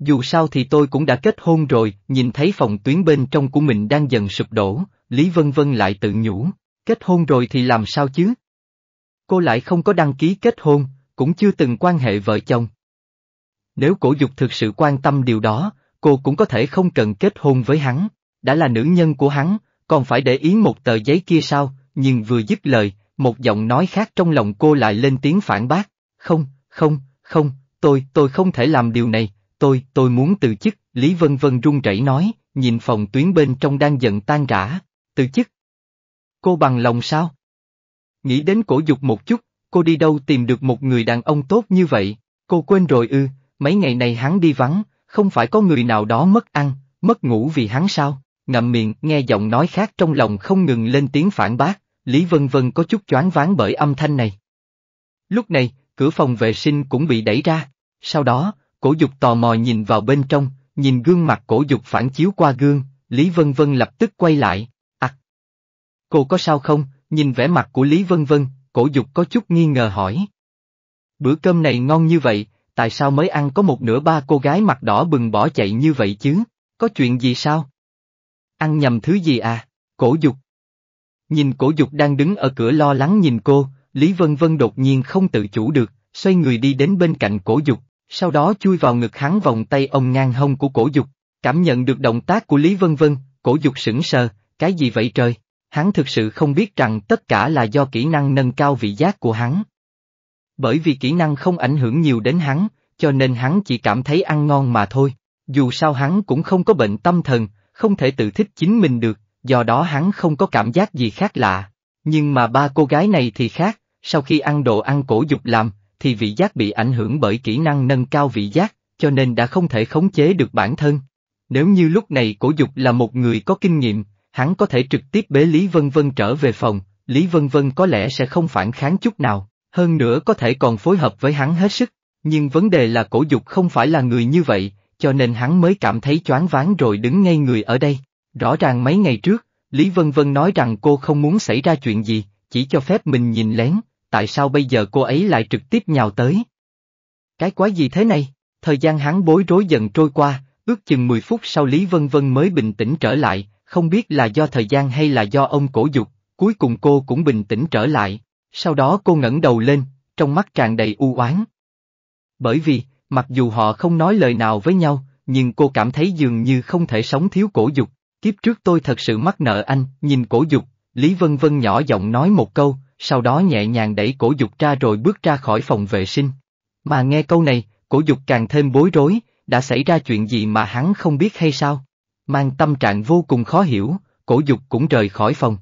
Dù sao thì tôi cũng đã kết hôn rồi, nhìn thấy phòng tuyến bên trong của mình đang dần sụp đổ, Lý Vân Vân lại tự nhủ, kết hôn rồi thì làm sao chứ? Cô lại không có đăng ký kết hôn, cũng chưa từng quan hệ vợ chồng. Nếu cổ dục thực sự quan tâm điều đó, cô cũng có thể không cần kết hôn với hắn, đã là nữ nhân của hắn, còn phải để ý một tờ giấy kia sao, nhưng vừa dứt lời, một giọng nói khác trong lòng cô lại lên tiếng phản bác, không, không, không, tôi, tôi không thể làm điều này, tôi, tôi muốn từ chức, Lý Vân Vân run rẩy nói, nhìn phòng tuyến bên trong đang giận tan rã, từ chức. Cô bằng lòng sao? Nghĩ đến cổ dục một chút, cô đi đâu tìm được một người đàn ông tốt như vậy, cô quên rồi ư, mấy ngày này hắn đi vắng, không phải có người nào đó mất ăn, mất ngủ vì hắn sao, ngậm miệng nghe giọng nói khác trong lòng không ngừng lên tiếng phản bác, Lý Vân Vân có chút choáng váng bởi âm thanh này. Lúc này, cửa phòng vệ sinh cũng bị đẩy ra, sau đó, cổ dục tò mò nhìn vào bên trong, nhìn gương mặt cổ dục phản chiếu qua gương, Lý Vân Vân lập tức quay lại, cô có sao không, nhìn vẻ mặt của Lý Vân Vân, cổ dục có chút nghi ngờ hỏi. Bữa cơm này ngon như vậy, tại sao mới ăn có một nửa ba cô gái mặt đỏ bừng bỏ chạy như vậy chứ, có chuyện gì sao? Ăn nhầm thứ gì à, cổ dục. Nhìn cổ dục đang đứng ở cửa lo lắng nhìn cô, Lý Vân Vân đột nhiên không tự chủ được, xoay người đi đến bên cạnh cổ dục, sau đó chui vào ngực hắn vòng tay ông ngang hông của cổ dục, cảm nhận được động tác của Lý Vân Vân, cổ dục sững sờ, cái gì vậy trời? hắn thực sự không biết rằng tất cả là do kỹ năng nâng cao vị giác của hắn. Bởi vì kỹ năng không ảnh hưởng nhiều đến hắn, cho nên hắn chỉ cảm thấy ăn ngon mà thôi, dù sao hắn cũng không có bệnh tâm thần, không thể tự thích chính mình được, do đó hắn không có cảm giác gì khác lạ. Nhưng mà ba cô gái này thì khác, sau khi ăn đồ ăn cổ dục làm, thì vị giác bị ảnh hưởng bởi kỹ năng nâng cao vị giác, cho nên đã không thể khống chế được bản thân. Nếu như lúc này cổ dục là một người có kinh nghiệm, hắn có thể trực tiếp bế Lý Vân Vân trở về phòng, Lý Vân Vân có lẽ sẽ không phản kháng chút nào, hơn nữa có thể còn phối hợp với hắn hết sức, nhưng vấn đề là cổ dục không phải là người như vậy, cho nên hắn mới cảm thấy choáng váng rồi đứng ngay người ở đây. Rõ ràng mấy ngày trước, Lý Vân Vân nói rằng cô không muốn xảy ra chuyện gì, chỉ cho phép mình nhìn lén, tại sao bây giờ cô ấy lại trực tiếp nhào tới? Cái quái gì thế này? Thời gian hắn bối rối dần trôi qua, ước chừng 10 phút sau Lý Vân Vân mới bình tĩnh trở lại, không biết là do thời gian hay là do ông cổ dục, cuối cùng cô cũng bình tĩnh trở lại, sau đó cô ngẩng đầu lên, trong mắt tràn đầy u oán. Bởi vì, mặc dù họ không nói lời nào với nhau, nhưng cô cảm thấy dường như không thể sống thiếu cổ dục, kiếp trước tôi thật sự mắc nợ anh, nhìn cổ dục, Lý Vân Vân nhỏ giọng nói một câu, sau đó nhẹ nhàng đẩy cổ dục ra rồi bước ra khỏi phòng vệ sinh. Mà nghe câu này, cổ dục càng thêm bối rối, đã xảy ra chuyện gì mà hắn không biết hay sao? Mang tâm trạng vô cùng khó hiểu, cổ dục cũng rời khỏi phòng.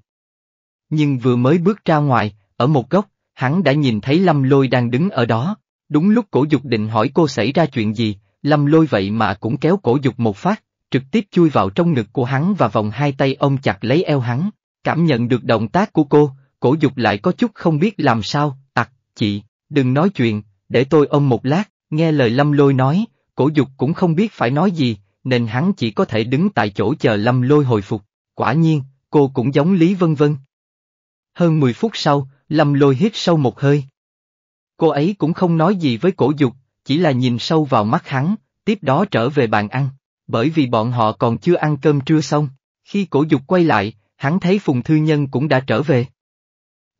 Nhưng vừa mới bước ra ngoài, ở một góc, hắn đã nhìn thấy lâm lôi đang đứng ở đó. Đúng lúc cổ dục định hỏi cô xảy ra chuyện gì, lâm lôi vậy mà cũng kéo cổ dục một phát, trực tiếp chui vào trong ngực của hắn và vòng hai tay ôm chặt lấy eo hắn. Cảm nhận được động tác của cô, cổ dục lại có chút không biết làm sao, tặc, chị, đừng nói chuyện, để tôi ôm một lát, nghe lời lâm lôi nói, cổ dục cũng không biết phải nói gì, nên hắn chỉ có thể đứng tại chỗ chờ lâm lôi hồi phục, quả nhiên, cô cũng giống Lý Vân Vân. Hơn 10 phút sau, lâm lôi hít sâu một hơi. Cô ấy cũng không nói gì với cổ dục, chỉ là nhìn sâu vào mắt hắn, tiếp đó trở về bàn ăn, bởi vì bọn họ còn chưa ăn cơm trưa xong, khi cổ dục quay lại, hắn thấy Phùng Thư Nhân cũng đã trở về.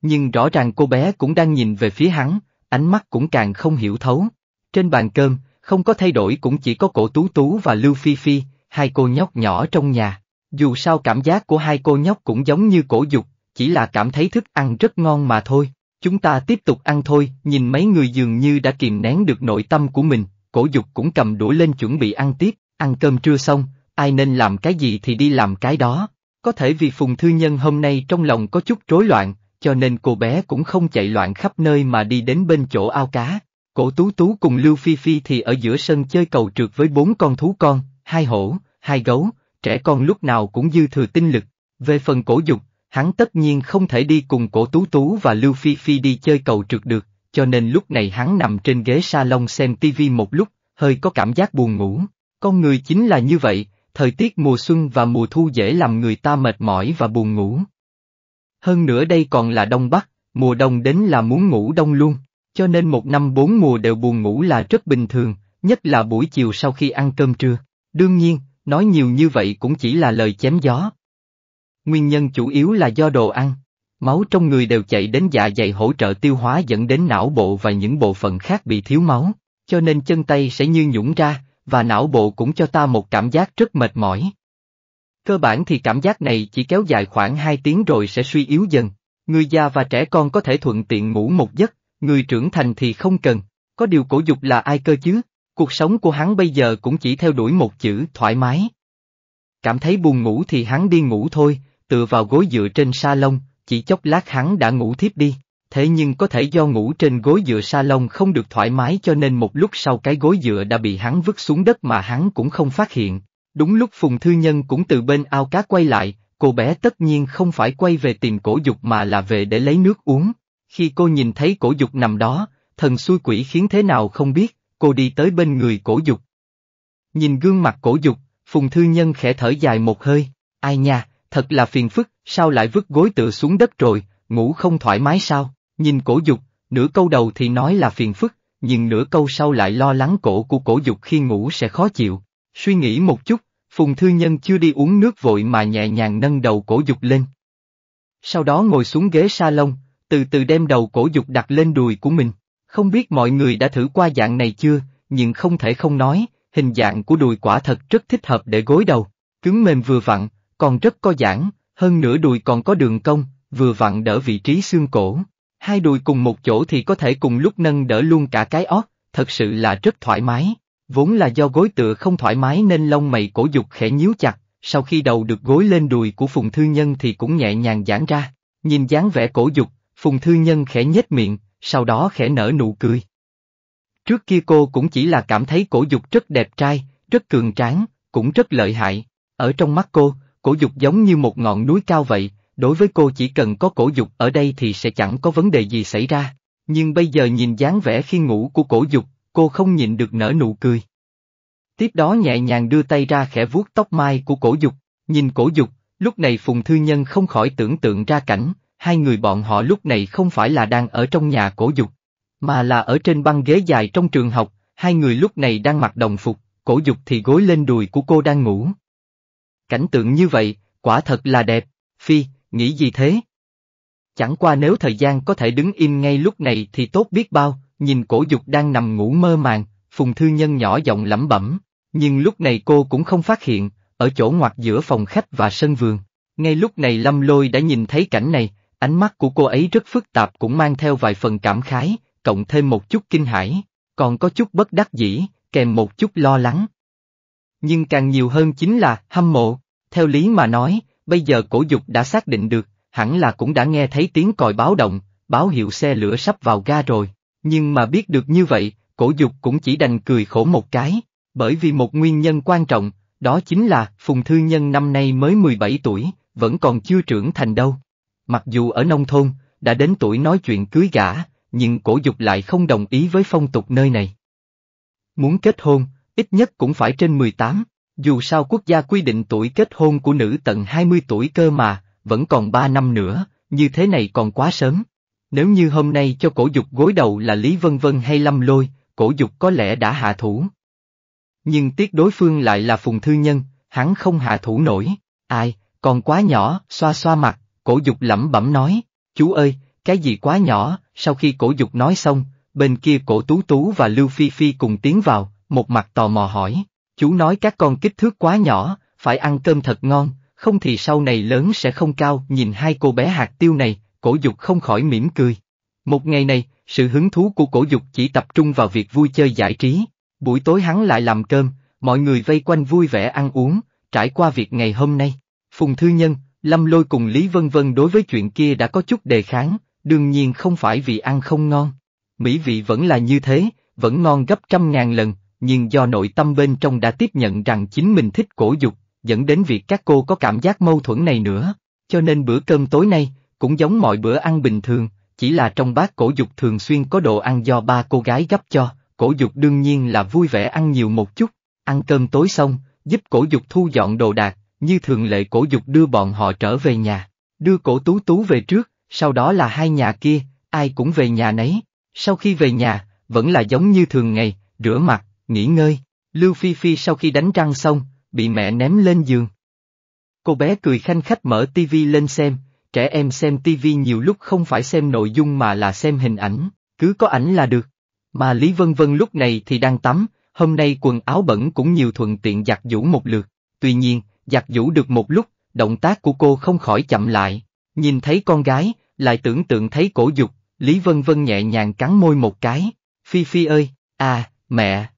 Nhưng rõ ràng cô bé cũng đang nhìn về phía hắn, ánh mắt cũng càng không hiểu thấu. Trên bàn cơm, không có thay đổi cũng chỉ có cổ Tú Tú và Lưu Phi Phi, hai cô nhóc nhỏ trong nhà. Dù sao cảm giác của hai cô nhóc cũng giống như cổ dục, chỉ là cảm thấy thức ăn rất ngon mà thôi. Chúng ta tiếp tục ăn thôi, nhìn mấy người dường như đã kìm nén được nội tâm của mình, cổ dục cũng cầm đũa lên chuẩn bị ăn tiếp, ăn cơm trưa xong, ai nên làm cái gì thì đi làm cái đó. Có thể vì Phùng Thư Nhân hôm nay trong lòng có chút rối loạn, cho nên cô bé cũng không chạy loạn khắp nơi mà đi đến bên chỗ ao cá. Cổ Tú Tú cùng Lưu Phi Phi thì ở giữa sân chơi cầu trượt với bốn con thú con, hai hổ, hai gấu, trẻ con lúc nào cũng dư thừa tinh lực. Về phần cổ dục, hắn tất nhiên không thể đi cùng cổ Tú Tú và Lưu Phi Phi đi chơi cầu trượt được, cho nên lúc này hắn nằm trên ghế salon xem tivi một lúc, hơi có cảm giác buồn ngủ. Con người chính là như vậy, thời tiết mùa xuân và mùa thu dễ làm người ta mệt mỏi và buồn ngủ. Hơn nữa đây còn là đông bắc, mùa đông đến là muốn ngủ đông luôn cho nên một năm bốn mùa đều buồn ngủ là rất bình thường, nhất là buổi chiều sau khi ăn cơm trưa. Đương nhiên, nói nhiều như vậy cũng chỉ là lời chém gió. Nguyên nhân chủ yếu là do đồ ăn. Máu trong người đều chạy đến dạ dày hỗ trợ tiêu hóa dẫn đến não bộ và những bộ phận khác bị thiếu máu, cho nên chân tay sẽ như nhũng ra, và não bộ cũng cho ta một cảm giác rất mệt mỏi. Cơ bản thì cảm giác này chỉ kéo dài khoảng 2 tiếng rồi sẽ suy yếu dần. Người già và trẻ con có thể thuận tiện ngủ một giấc, người trưởng thành thì không cần, có điều cổ dục là ai cơ chứ, cuộc sống của hắn bây giờ cũng chỉ theo đuổi một chữ thoải mái. Cảm thấy buồn ngủ thì hắn đi ngủ thôi, tựa vào gối dựa trên sa lông, chỉ chốc lát hắn đã ngủ thiếp đi, thế nhưng có thể do ngủ trên gối dựa sa lông không được thoải mái cho nên một lúc sau cái gối dựa đã bị hắn vứt xuống đất mà hắn cũng không phát hiện. Đúng lúc Phùng Thư Nhân cũng từ bên ao cá quay lại, cô bé tất nhiên không phải quay về tìm cổ dục mà là về để lấy nước uống. Khi cô nhìn thấy cổ dục nằm đó, thần xui quỷ khiến thế nào không biết, cô đi tới bên người cổ dục. Nhìn gương mặt cổ dục, Phùng Thư Nhân khẽ thở dài một hơi, ai nha, thật là phiền phức, sao lại vứt gối tựa xuống đất rồi, ngủ không thoải mái sao, nhìn cổ dục, nửa câu đầu thì nói là phiền phức, nhưng nửa câu sau lại lo lắng cổ của cổ dục khi ngủ sẽ khó chịu. Suy nghĩ một chút, Phùng Thư Nhân chưa đi uống nước vội mà nhẹ nhàng nâng đầu cổ dục lên. Sau đó ngồi xuống ghế salon, từ từ đem đầu cổ dục đặt lên đùi của mình. Không biết mọi người đã thử qua dạng này chưa, nhưng không thể không nói, hình dạng của đùi quả thật rất thích hợp để gối đầu. Cứng mềm vừa vặn, còn rất co giãn, hơn nửa đùi còn có đường cong, vừa vặn đỡ vị trí xương cổ. Hai đùi cùng một chỗ thì có thể cùng lúc nâng đỡ luôn cả cái ót, thật sự là rất thoải mái. Vốn là do gối tựa không thoải mái nên lông mày cổ dục khẽ nhíu chặt, sau khi đầu được gối lên đùi của Phùng Thư Nhân thì cũng nhẹ nhàng giãn ra. Nhìn dáng vẻ cổ dục, Phùng Thư Nhân khẽ nhếch miệng, sau đó khẽ nở nụ cười. Trước kia cô cũng chỉ là cảm thấy cổ dục rất đẹp trai, rất cường tráng, cũng rất lợi hại. Ở trong mắt cô, cổ dục giống như một ngọn núi cao vậy, đối với cô chỉ cần có cổ dục ở đây thì sẽ chẳng có vấn đề gì xảy ra. Nhưng bây giờ nhìn dáng vẻ khi ngủ của cổ dục, cô không nhịn được nở nụ cười. Tiếp đó nhẹ nhàng đưa tay ra khẽ vuốt tóc mai của cổ dục, nhìn cổ dục, lúc này Phùng Thư Nhân không khỏi tưởng tượng ra cảnh, hai người bọn họ lúc này không phải là đang ở trong nhà cổ dục, mà là ở trên băng ghế dài trong trường học, hai người lúc này đang mặc đồng phục, cổ dục thì gối lên đùi của cô đang ngủ. Cảnh tượng như vậy, quả thật là đẹp, Phi, nghĩ gì thế? Chẳng qua nếu thời gian có thể đứng im ngay lúc này thì tốt biết bao, nhìn cổ dục đang nằm ngủ mơ màng, phùng thư nhân nhỏ giọng lẩm bẩm, nhưng lúc này cô cũng không phát hiện, ở chỗ ngoặt giữa phòng khách và sân vườn. Ngay lúc này Lâm Lôi đã nhìn thấy cảnh này, Ánh mắt của cô ấy rất phức tạp cũng mang theo vài phần cảm khái, cộng thêm một chút kinh hãi, còn có chút bất đắc dĩ, kèm một chút lo lắng. Nhưng càng nhiều hơn chính là hâm mộ, theo lý mà nói, bây giờ cổ dục đã xác định được, hẳn là cũng đã nghe thấy tiếng còi báo động, báo hiệu xe lửa sắp vào ga rồi, nhưng mà biết được như vậy, cổ dục cũng chỉ đành cười khổ một cái, bởi vì một nguyên nhân quan trọng, đó chính là Phùng Thư Nhân năm nay mới 17 tuổi, vẫn còn chưa trưởng thành đâu. Mặc dù ở nông thôn, đã đến tuổi nói chuyện cưới gả, nhưng cổ dục lại không đồng ý với phong tục nơi này. Muốn kết hôn, ít nhất cũng phải trên 18, dù sao quốc gia quy định tuổi kết hôn của nữ tận 20 tuổi cơ mà, vẫn còn 3 năm nữa, như thế này còn quá sớm. Nếu như hôm nay cho cổ dục gối đầu là Lý Vân Vân hay Lâm Lôi, cổ dục có lẽ đã hạ thủ. Nhưng tiếc đối phương lại là Phùng Thư Nhân, hắn không hạ thủ nổi, ai, còn quá nhỏ, xoa xoa mặt, cổ dục lẩm bẩm nói, chú ơi, cái gì quá nhỏ, sau khi cổ dục nói xong, bên kia cổ tú tú và Lưu Phi Phi cùng tiến vào, một mặt tò mò hỏi, chú nói các con kích thước quá nhỏ, phải ăn cơm thật ngon, không thì sau này lớn sẽ không cao, nhìn hai cô bé hạt tiêu này, cổ dục không khỏi mỉm cười. Một ngày này, sự hứng thú của cổ dục chỉ tập trung vào việc vui chơi giải trí, buổi tối hắn lại làm cơm, mọi người vây quanh vui vẻ ăn uống, trải qua việc ngày hôm nay. Phùng Thư Nhân, Lâm Lôi cùng Lý Vân Vân đối với chuyện kia đã có chút đề kháng, đương nhiên không phải vì ăn không ngon. Mỹ vị vẫn là như thế, vẫn ngon gấp trăm ngàn lần, nhưng do nội tâm bên trong đã tiếp nhận rằng chính mình thích cổ dục, dẫn đến việc các cô có cảm giác mâu thuẫn này nữa. Cho nên bữa cơm tối nay, cũng giống mọi bữa ăn bình thường, chỉ là trong bát cổ dục thường xuyên có đồ ăn do ba cô gái gấp cho, cổ dục đương nhiên là vui vẻ ăn nhiều một chút. Ăn cơm tối xong, giúp cổ dục thu dọn đồ đạc, như thường lệ cổ dục đưa bọn họ trở về nhà, đưa cổ tú tú về trước, sau đó là hai nhà kia, ai cũng về nhà nấy. Sau khi về nhà, vẫn là giống như thường ngày, rửa mặt, nghỉ ngơi. Lưu Phi Phi sau khi đánh răng xong, bị mẹ ném lên giường. Cô bé cười khanh khách mở tivi lên xem, trẻ em xem tivi nhiều lúc không phải xem nội dung mà là xem hình ảnh, cứ có ảnh là được. Mà Lý Vân Vân lúc này thì đang tắm, hôm nay quần áo bẩn cũng nhiều thuận tiện giặt giũ một lượt. Tuy nhiên, giặt giũ được một lúc, động tác của cô không khỏi chậm lại, nhìn thấy con gái, lại tưởng tượng thấy cổ dục, Lý Vân Vân nhẹ nhàng cắn môi một cái, Phi Phi ơi, à, mẹ.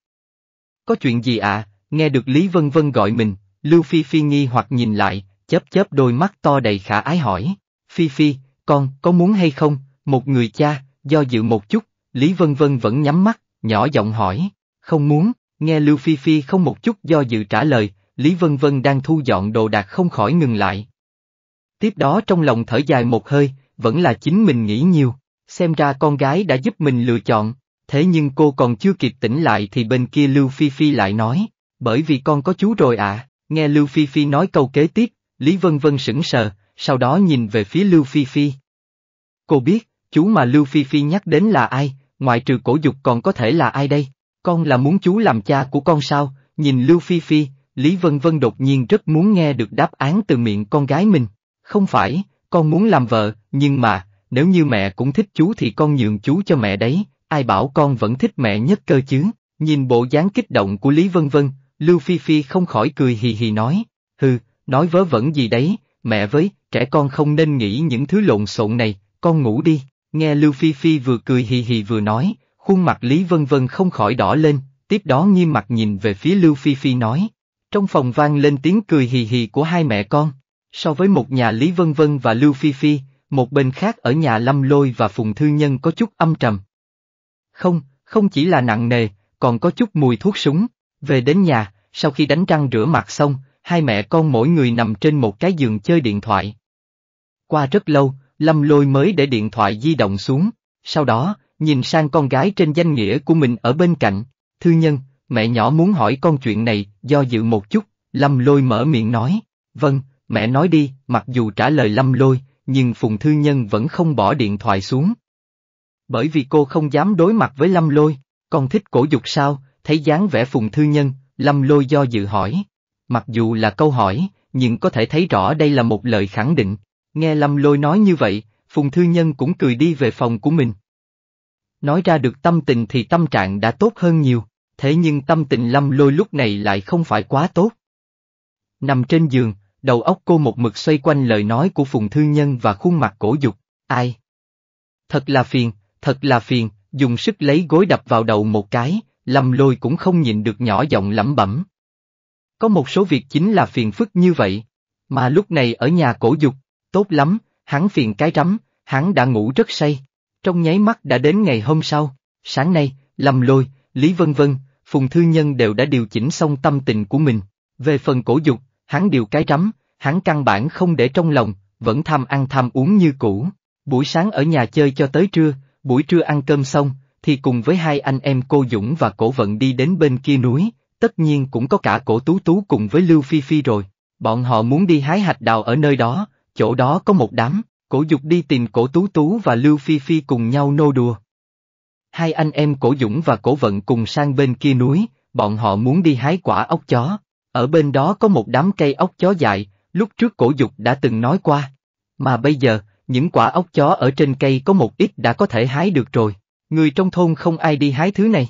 Có chuyện gì ạ, à? nghe được Lý Vân Vân gọi mình, Lưu Phi Phi nghi hoặc nhìn lại, chớp chớp đôi mắt to đầy khả ái hỏi, Phi Phi, con, có muốn hay không, một người cha, do dự một chút, Lý Vân Vân vẫn nhắm mắt, nhỏ giọng hỏi, không muốn, nghe Lưu Phi Phi không một chút do dự trả lời, Lý Vân Vân đang thu dọn đồ đạc không khỏi ngừng lại. Tiếp đó trong lòng thở dài một hơi, vẫn là chính mình nghĩ nhiều, xem ra con gái đã giúp mình lựa chọn, thế nhưng cô còn chưa kịp tỉnh lại thì bên kia Lưu Phi Phi lại nói, bởi vì con có chú rồi ạ, nghe Lưu Phi Phi nói câu kế tiếp, Lý Vân Vân sững sờ, sau đó nhìn về phía Lưu Phi Phi. Cô biết, chú mà Lưu Phi Phi nhắc đến là ai, ngoại trừ cổ dục còn có thể là ai đây, con là muốn chú làm cha của con sao, nhìn Lưu Phi Phi, Lý Vân Vân đột nhiên rất muốn nghe được đáp án từ miệng con gái mình. Không phải, con muốn làm vợ, nhưng mà, nếu như mẹ cũng thích chú thì con nhường chú cho mẹ đấy, ai bảo con vẫn thích mẹ nhất cơ chứ. Nhìn bộ dáng kích động của Lý Vân Vân, Lưu Phi Phi không khỏi cười hì hì nói, hừ, nói vớ vẩn gì đấy, mẹ với, trẻ con không nên nghĩ những thứ lộn xộn này, con ngủ đi. Nghe Lưu Phi Phi vừa cười hì hì vừa nói, khuôn mặt Lý Vân Vân không khỏi đỏ lên, tiếp đó nghiêm mặt nhìn về phía Lưu Phi Phi nói, trong phòng vang lên tiếng cười hì hì của hai mẹ con. So với một nhà Lý Vân Vân và Lưu Phi Phi, một bên khác ở nhà Lâm Lôi và Phùng Thư Nhân có chút âm trầm. Không, không chỉ là nặng nề, còn có chút mùi thuốc súng. Về đến nhà, sau khi đánh răng rửa mặt xong, hai mẹ con mỗi người nằm trên một cái giường chơi điện thoại. Qua rất lâu, Lâm Lôi mới để điện thoại di động xuống, sau đó, nhìn sang con gái trên danh nghĩa của mình ở bên cạnh, thư nhân, mẹ nhỏ muốn hỏi con chuyện này, do dự một chút, Lâm Lôi mở miệng nói, vâng, mẹ nói đi, mặc dù trả lời Lâm Lôi, nhưng Phùng Thư Nhân vẫn không bỏ điện thoại xuống. Bởi vì cô không dám đối mặt với Lâm Lôi, con thích cổ dục sao, thấy dáng vẻ Phùng Thư Nhân, Lâm Lôi do dự hỏi. Mặc dù là câu hỏi, nhưng có thể thấy rõ đây là một lời khẳng định. Nghe Lâm Lôi nói như vậy, Phùng Thư Nhân cũng cười đi về phòng của mình. Nói ra được tâm tình thì tâm trạng đã tốt hơn nhiều thế nhưng tâm tình lâm lôi lúc này lại không phải quá tốt. Nằm trên giường, đầu óc cô một mực xoay quanh lời nói của Phùng Thư Nhân và khuôn mặt cổ dục, ai? Thật là phiền, thật là phiền, dùng sức lấy gối đập vào đầu một cái, lâm lôi cũng không nhìn được nhỏ giọng lẩm bẩm. Có một số việc chính là phiền phức như vậy, mà lúc này ở nhà cổ dục, tốt lắm, hắn phiền cái rắm, hắn đã ngủ rất say, trong nháy mắt đã đến ngày hôm sau, sáng nay, lâm lôi, Lý Vân Vân, Phùng Thư Nhân đều đã điều chỉnh xong tâm tình của mình. Về phần cổ dục, hắn điều cái rắm, hắn căn bản không để trong lòng, vẫn tham ăn tham uống như cũ. Buổi sáng ở nhà chơi cho tới trưa, buổi trưa ăn cơm xong, thì cùng với hai anh em cô Dũng và cổ vận đi đến bên kia núi, tất nhiên cũng có cả cổ tú tú cùng với Lưu Phi Phi rồi. Bọn họ muốn đi hái hạch đào ở nơi đó, chỗ đó có một đám, cổ dục đi tìm cổ tú tú và Lưu Phi Phi cùng nhau nô đùa hai anh em cổ dũng và cổ vận cùng sang bên kia núi, bọn họ muốn đi hái quả ốc chó. Ở bên đó có một đám cây ốc chó dại, lúc trước cổ dục đã từng nói qua. Mà bây giờ, những quả ốc chó ở trên cây có một ít đã có thể hái được rồi. Người trong thôn không ai đi hái thứ này.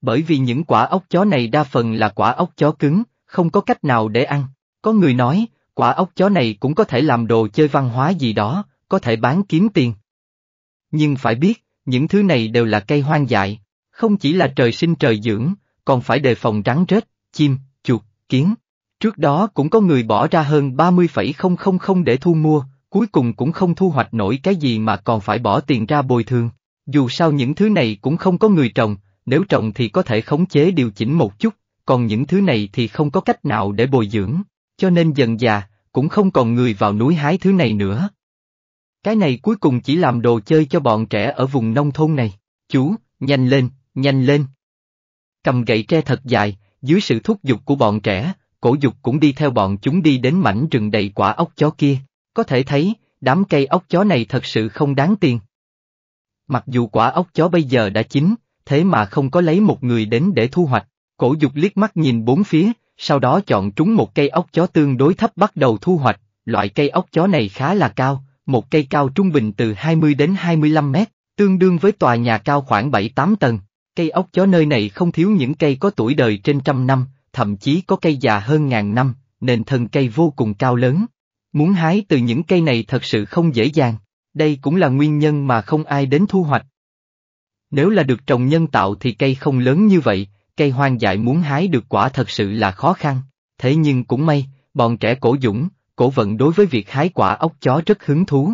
Bởi vì những quả ốc chó này đa phần là quả ốc chó cứng, không có cách nào để ăn. Có người nói, quả ốc chó này cũng có thể làm đồ chơi văn hóa gì đó, có thể bán kiếm tiền. Nhưng phải biết, những thứ này đều là cây hoang dại, không chỉ là trời sinh trời dưỡng, còn phải đề phòng rắn rết, chim, chuột, kiến. Trước đó cũng có người bỏ ra hơn 30,000 để thu mua, cuối cùng cũng không thu hoạch nổi cái gì mà còn phải bỏ tiền ra bồi thường. Dù sao những thứ này cũng không có người trồng, nếu trồng thì có thể khống chế điều chỉnh một chút, còn những thứ này thì không có cách nào để bồi dưỡng, cho nên dần già, cũng không còn người vào núi hái thứ này nữa. Cái này cuối cùng chỉ làm đồ chơi cho bọn trẻ ở vùng nông thôn này. Chú, nhanh lên, nhanh lên. Cầm gậy tre thật dài, dưới sự thúc giục của bọn trẻ, cổ dục cũng đi theo bọn chúng đi đến mảnh rừng đầy quả ốc chó kia. Có thể thấy, đám cây ốc chó này thật sự không đáng tiền. Mặc dù quả ốc chó bây giờ đã chín, thế mà không có lấy một người đến để thu hoạch. Cổ dục liếc mắt nhìn bốn phía, sau đó chọn trúng một cây ốc chó tương đối thấp bắt đầu thu hoạch, loại cây ốc chó này khá là cao, một cây cao trung bình từ 20 đến 25 mét, tương đương với tòa nhà cao khoảng 7-8 tầng. Cây ốc chó nơi này không thiếu những cây có tuổi đời trên trăm năm, thậm chí có cây già hơn ngàn năm, nền thân cây vô cùng cao lớn. Muốn hái từ những cây này thật sự không dễ dàng, đây cũng là nguyên nhân mà không ai đến thu hoạch. Nếu là được trồng nhân tạo thì cây không lớn như vậy, cây hoang dại muốn hái được quả thật sự là khó khăn, thế nhưng cũng may, bọn trẻ cổ dũng, cổ vận đối với việc hái quả ốc chó rất hứng thú.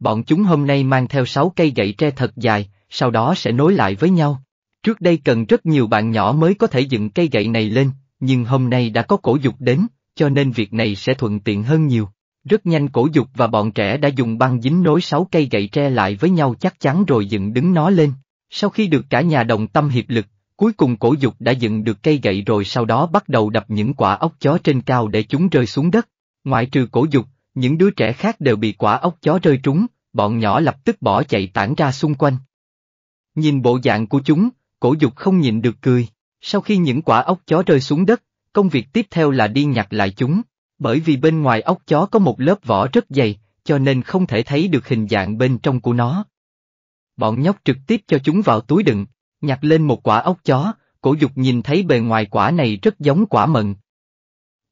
Bọn chúng hôm nay mang theo 6 cây gậy tre thật dài, sau đó sẽ nối lại với nhau. Trước đây cần rất nhiều bạn nhỏ mới có thể dựng cây gậy này lên, nhưng hôm nay đã có cổ dục đến, cho nên việc này sẽ thuận tiện hơn nhiều. Rất nhanh cổ dục và bọn trẻ đã dùng băng dính nối 6 cây gậy tre lại với nhau chắc chắn rồi dựng đứng nó lên. Sau khi được cả nhà đồng tâm hiệp lực, cuối cùng cổ dục đã dựng được cây gậy rồi sau đó bắt đầu đập những quả ốc chó trên cao để chúng rơi xuống đất. Ngoại trừ cổ dục, những đứa trẻ khác đều bị quả ốc chó rơi trúng, bọn nhỏ lập tức bỏ chạy tản ra xung quanh. Nhìn bộ dạng của chúng, cổ dục không nhịn được cười. Sau khi những quả ốc chó rơi xuống đất, công việc tiếp theo là đi nhặt lại chúng, bởi vì bên ngoài ốc chó có một lớp vỏ rất dày, cho nên không thể thấy được hình dạng bên trong của nó. Bọn nhóc trực tiếp cho chúng vào túi đựng, nhặt lên một quả ốc chó, cổ dục nhìn thấy bề ngoài quả này rất giống quả mận.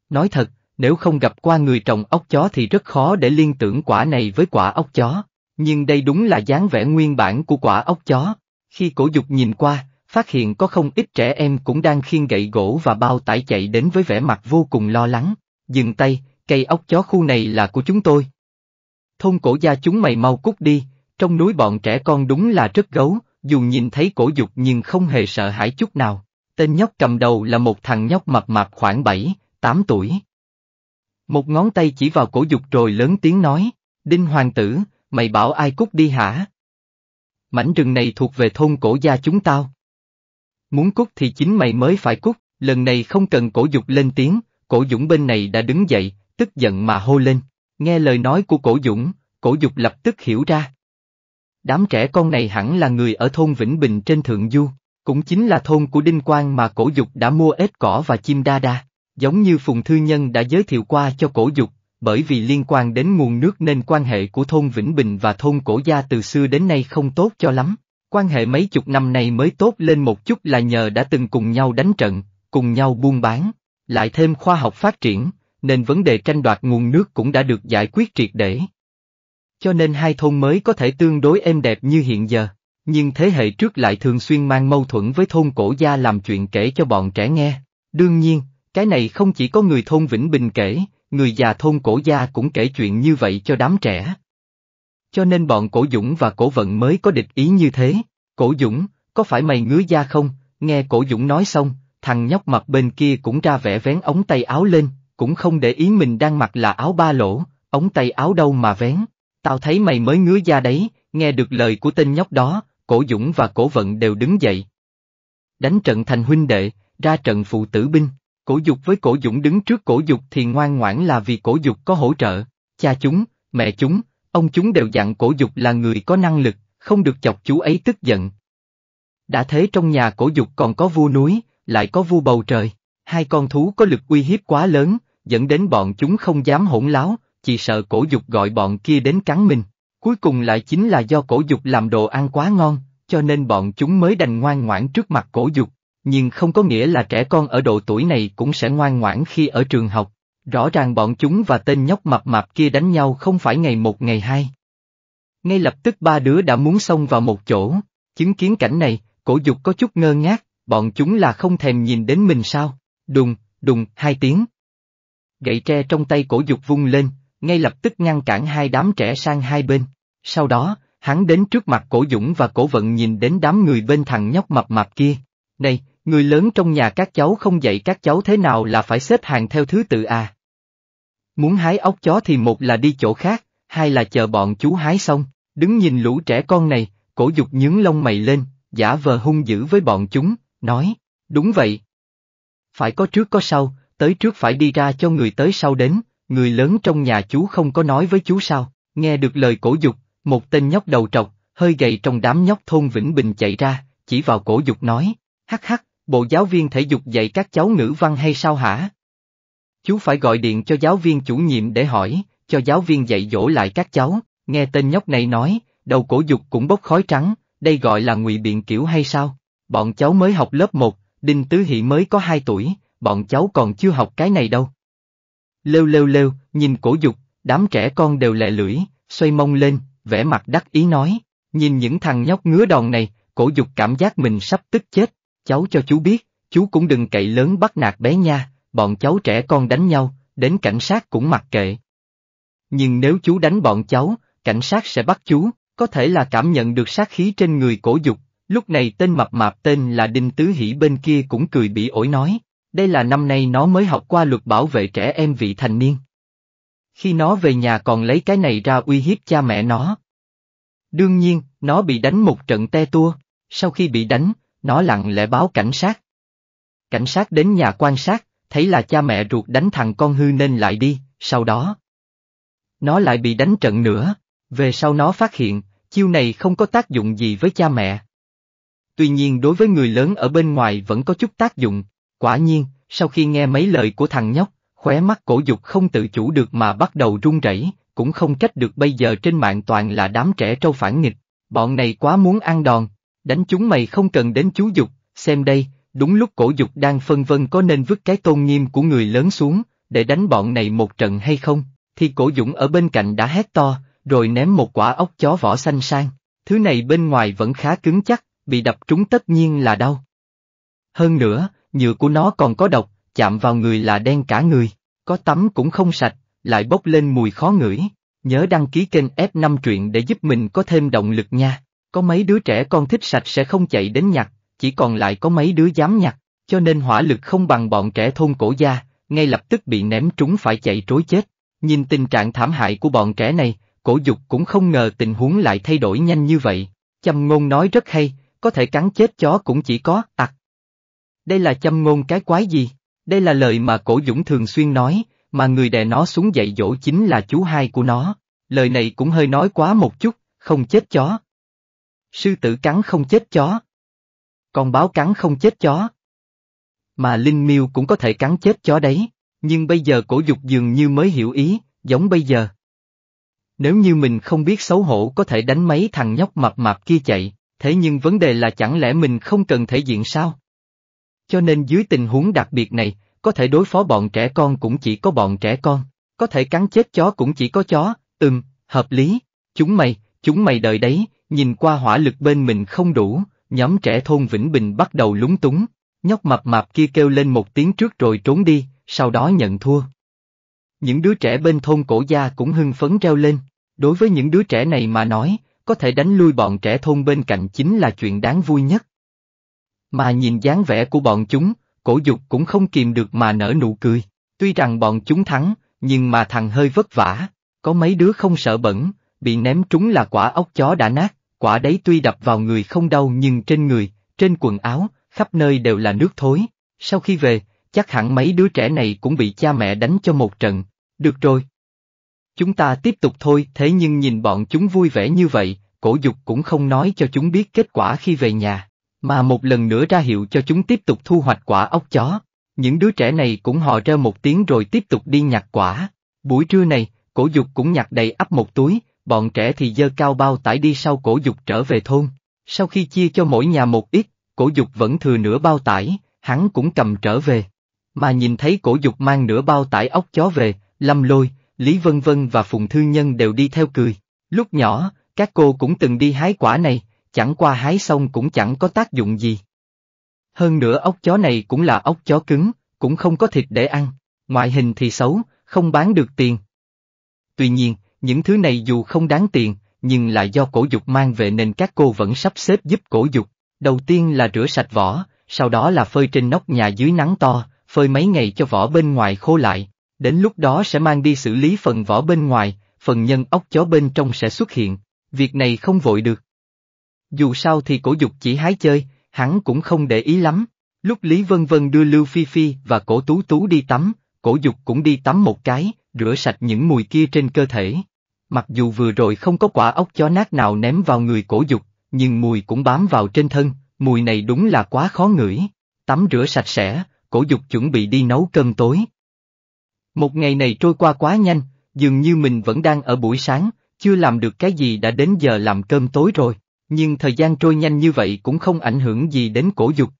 Nói thật, nếu không gặp qua người trồng ốc chó thì rất khó để liên tưởng quả này với quả ốc chó, nhưng đây đúng là dáng vẻ nguyên bản của quả ốc chó. Khi cổ dục nhìn qua, phát hiện có không ít trẻ em cũng đang khiêng gậy gỗ và bao tải chạy đến với vẻ mặt vô cùng lo lắng. Dừng tay, cây ốc chó khu này là của chúng tôi. Thôn cổ gia chúng mày mau cút đi, trong núi bọn trẻ con đúng là rất gấu, dù nhìn thấy cổ dục nhưng không hề sợ hãi chút nào. Tên nhóc cầm đầu là một thằng nhóc mập mạp khoảng 7, 8 tuổi. Một ngón tay chỉ vào cổ dục rồi lớn tiếng nói, Đinh Hoàng tử, mày bảo ai cút đi hả? Mảnh rừng này thuộc về thôn cổ gia chúng tao. Muốn cút thì chính mày mới phải cút, lần này không cần cổ dục lên tiếng, cổ dũng bên này đã đứng dậy, tức giận mà hô lên. Nghe lời nói của cổ dũng, cổ dục lập tức hiểu ra. Đám trẻ con này hẳn là người ở thôn Vĩnh Bình trên Thượng Du, cũng chính là thôn của Đinh Quang mà cổ dục đã mua ếch cỏ và chim đa đa giống như Phùng Thư Nhân đã giới thiệu qua cho cổ dục, bởi vì liên quan đến nguồn nước nên quan hệ của thôn Vĩnh Bình và thôn Cổ Gia từ xưa đến nay không tốt cho lắm. Quan hệ mấy chục năm này mới tốt lên một chút là nhờ đã từng cùng nhau đánh trận, cùng nhau buôn bán, lại thêm khoa học phát triển, nên vấn đề tranh đoạt nguồn nước cũng đã được giải quyết triệt để. Cho nên hai thôn mới có thể tương đối êm đẹp như hiện giờ, nhưng thế hệ trước lại thường xuyên mang mâu thuẫn với thôn cổ gia làm chuyện kể cho bọn trẻ nghe. Đương nhiên, cái này không chỉ có người thôn Vĩnh Bình kể, người già thôn cổ gia cũng kể chuyện như vậy cho đám trẻ. Cho nên bọn cổ dũng và cổ vận mới có địch ý như thế. Cổ dũng, có phải mày ngứa da không? Nghe cổ dũng nói xong, thằng nhóc mặt bên kia cũng ra vẻ vén ống tay áo lên, cũng không để ý mình đang mặc là áo ba lỗ, ống tay áo đâu mà vén. Tao thấy mày mới ngứa da đấy, nghe được lời của tên nhóc đó, cổ dũng và cổ vận đều đứng dậy. Đánh trận thành huynh đệ, ra trận phụ tử binh cổ dục với cổ dũng đứng trước cổ dục thì ngoan ngoãn là vì cổ dục có hỗ trợ, cha chúng, mẹ chúng, ông chúng đều dặn cổ dục là người có năng lực, không được chọc chú ấy tức giận. Đã thế trong nhà cổ dục còn có vua núi, lại có vua bầu trời, hai con thú có lực uy hiếp quá lớn, dẫn đến bọn chúng không dám hỗn láo, chỉ sợ cổ dục gọi bọn kia đến cắn mình. Cuối cùng lại chính là do cổ dục làm đồ ăn quá ngon, cho nên bọn chúng mới đành ngoan ngoãn trước mặt cổ dục nhưng không có nghĩa là trẻ con ở độ tuổi này cũng sẽ ngoan ngoãn khi ở trường học. Rõ ràng bọn chúng và tên nhóc mập mạp kia đánh nhau không phải ngày một ngày hai. Ngay lập tức ba đứa đã muốn xông vào một chỗ, chứng kiến cảnh này, cổ dục có chút ngơ ngác, bọn chúng là không thèm nhìn đến mình sao, đùng, đùng, hai tiếng. Gậy tre trong tay cổ dục vung lên, ngay lập tức ngăn cản hai đám trẻ sang hai bên, sau đó, hắn đến trước mặt cổ dũng và cổ vận nhìn đến đám người bên thằng nhóc mập mạp kia. Này, Người lớn trong nhà các cháu không dạy các cháu thế nào là phải xếp hàng theo thứ tự à. Muốn hái ốc chó thì một là đi chỗ khác, hai là chờ bọn chú hái xong, đứng nhìn lũ trẻ con này, cổ dục nhướng lông mày lên, giả vờ hung dữ với bọn chúng, nói, đúng vậy. Phải có trước có sau, tới trước phải đi ra cho người tới sau đến, người lớn trong nhà chú không có nói với chú sao, nghe được lời cổ dục, một tên nhóc đầu trọc, hơi gầy trong đám nhóc thôn Vĩnh Bình chạy ra, chỉ vào cổ dục nói, hắc hắc, Bộ giáo viên thể dục dạy các cháu ngữ văn hay sao hả? Chú phải gọi điện cho giáo viên chủ nhiệm để hỏi, cho giáo viên dạy dỗ lại các cháu, nghe tên nhóc này nói, đầu cổ dục cũng bốc khói trắng, đây gọi là ngụy biện kiểu hay sao? Bọn cháu mới học lớp 1, Đinh Tứ Hị mới có 2 tuổi, bọn cháu còn chưa học cái này đâu. Lêu lêu lêu, nhìn cổ dục, đám trẻ con đều lẹ lưỡi, xoay mông lên, vẻ mặt đắc ý nói, nhìn những thằng nhóc ngứa đòn này, cổ dục cảm giác mình sắp tức chết. Cháu cho chú biết, chú cũng đừng cậy lớn bắt nạt bé nha, bọn cháu trẻ con đánh nhau, đến cảnh sát cũng mặc kệ. Nhưng nếu chú đánh bọn cháu, cảnh sát sẽ bắt chú, có thể là cảm nhận được sát khí trên người cổ dục. Lúc này tên mập mạp tên là Đinh Tứ Hỷ bên kia cũng cười bị ổi nói, đây là năm nay nó mới học qua luật bảo vệ trẻ em vị thành niên. Khi nó về nhà còn lấy cái này ra uy hiếp cha mẹ nó. Đương nhiên, nó bị đánh một trận te tua, sau khi bị đánh, nó lặng lẽ báo cảnh sát. Cảnh sát đến nhà quan sát, thấy là cha mẹ ruột đánh thằng con hư nên lại đi, sau đó. Nó lại bị đánh trận nữa, về sau nó phát hiện, chiêu này không có tác dụng gì với cha mẹ. Tuy nhiên đối với người lớn ở bên ngoài vẫn có chút tác dụng, quả nhiên, sau khi nghe mấy lời của thằng nhóc, khóe mắt cổ dục không tự chủ được mà bắt đầu run rẩy, cũng không trách được bây giờ trên mạng toàn là đám trẻ trâu phản nghịch, bọn này quá muốn ăn đòn, đánh chúng mày không cần đến chú dục, xem đây, đúng lúc cổ dục đang phân vân có nên vứt cái tôn nghiêm của người lớn xuống, để đánh bọn này một trận hay không, thì cổ dũng ở bên cạnh đã hét to, rồi ném một quả ốc chó vỏ xanh sang, thứ này bên ngoài vẫn khá cứng chắc, bị đập trúng tất nhiên là đau. Hơn nữa, nhựa của nó còn có độc, chạm vào người là đen cả người, có tắm cũng không sạch, lại bốc lên mùi khó ngửi. Nhớ đăng ký kênh F5 truyện để giúp mình có thêm động lực nha. Có mấy đứa trẻ con thích sạch sẽ không chạy đến nhặt, chỉ còn lại có mấy đứa dám nhặt, cho nên hỏa lực không bằng bọn trẻ thôn cổ gia, ngay lập tức bị ném trúng phải chạy trối chết. Nhìn tình trạng thảm hại của bọn trẻ này, cổ dục cũng không ngờ tình huống lại thay đổi nhanh như vậy. Châm ngôn nói rất hay, có thể cắn chết chó cũng chỉ có, ạc. đây là châm ngôn cái quái gì? Đây là lời mà cổ dũng thường xuyên nói, mà người đè nó xuống dạy dỗ chính là chú hai của nó. Lời này cũng hơi nói quá một chút, không chết chó, Sư tử cắn không chết chó. Con báo cắn không chết chó. Mà Linh Miêu cũng có thể cắn chết chó đấy, nhưng bây giờ cổ dục dường như mới hiểu ý, giống bây giờ. Nếu như mình không biết xấu hổ có thể đánh mấy thằng nhóc mập mạp kia chạy, thế nhưng vấn đề là chẳng lẽ mình không cần thể diện sao? Cho nên dưới tình huống đặc biệt này, có thể đối phó bọn trẻ con cũng chỉ có bọn trẻ con, có thể cắn chết chó cũng chỉ có chó, ừm, hợp lý, chúng mày, chúng mày đợi đấy, Nhìn qua hỏa lực bên mình không đủ, nhóm trẻ thôn Vĩnh Bình bắt đầu lúng túng, nhóc mập mạp kia kêu lên một tiếng trước rồi trốn đi, sau đó nhận thua. Những đứa trẻ bên thôn cổ gia cũng hưng phấn reo lên, đối với những đứa trẻ này mà nói, có thể đánh lui bọn trẻ thôn bên cạnh chính là chuyện đáng vui nhất. Mà nhìn dáng vẻ của bọn chúng, cổ dục cũng không kìm được mà nở nụ cười, tuy rằng bọn chúng thắng, nhưng mà thằng hơi vất vả, có mấy đứa không sợ bẩn, bị ném trúng là quả ốc chó đã nát quả đấy tuy đập vào người không đau nhưng trên người, trên quần áo, khắp nơi đều là nước thối. Sau khi về, chắc hẳn mấy đứa trẻ này cũng bị cha mẹ đánh cho một trận. Được rồi. Chúng ta tiếp tục thôi, thế nhưng nhìn bọn chúng vui vẻ như vậy, cổ dục cũng không nói cho chúng biết kết quả khi về nhà, mà một lần nữa ra hiệu cho chúng tiếp tục thu hoạch quả ốc chó. Những đứa trẻ này cũng hò reo một tiếng rồi tiếp tục đi nhặt quả. Buổi trưa này, cổ dục cũng nhặt đầy ắp một túi, bọn trẻ thì dơ cao bao tải đi sau cổ dục trở về thôn. Sau khi chia cho mỗi nhà một ít, cổ dục vẫn thừa nửa bao tải, hắn cũng cầm trở về. Mà nhìn thấy cổ dục mang nửa bao tải ốc chó về, lâm lôi, Lý Vân Vân và Phùng Thư Nhân đều đi theo cười. Lúc nhỏ, các cô cũng từng đi hái quả này, chẳng qua hái xong cũng chẳng có tác dụng gì. Hơn nữa ốc chó này cũng là ốc chó cứng, cũng không có thịt để ăn, ngoại hình thì xấu, không bán được tiền. Tuy nhiên, những thứ này dù không đáng tiền, nhưng là do cổ dục mang về nên các cô vẫn sắp xếp giúp cổ dục. Đầu tiên là rửa sạch vỏ, sau đó là phơi trên nóc nhà dưới nắng to, phơi mấy ngày cho vỏ bên ngoài khô lại. Đến lúc đó sẽ mang đi xử lý phần vỏ bên ngoài, phần nhân ốc chó bên trong sẽ xuất hiện. Việc này không vội được. Dù sao thì cổ dục chỉ hái chơi, hắn cũng không để ý lắm. Lúc Lý Vân Vân đưa Lưu Phi Phi và cổ tú tú đi tắm, cổ dục cũng đi tắm một cái, rửa sạch những mùi kia trên cơ thể, Mặc dù vừa rồi không có quả ốc chó nát nào ném vào người cổ dục, nhưng mùi cũng bám vào trên thân, mùi này đúng là quá khó ngửi. Tắm rửa sạch sẽ, cổ dục chuẩn bị đi nấu cơm tối. Một ngày này trôi qua quá nhanh, dường như mình vẫn đang ở buổi sáng, chưa làm được cái gì đã đến giờ làm cơm tối rồi, nhưng thời gian trôi nhanh như vậy cũng không ảnh hưởng gì đến cổ dục.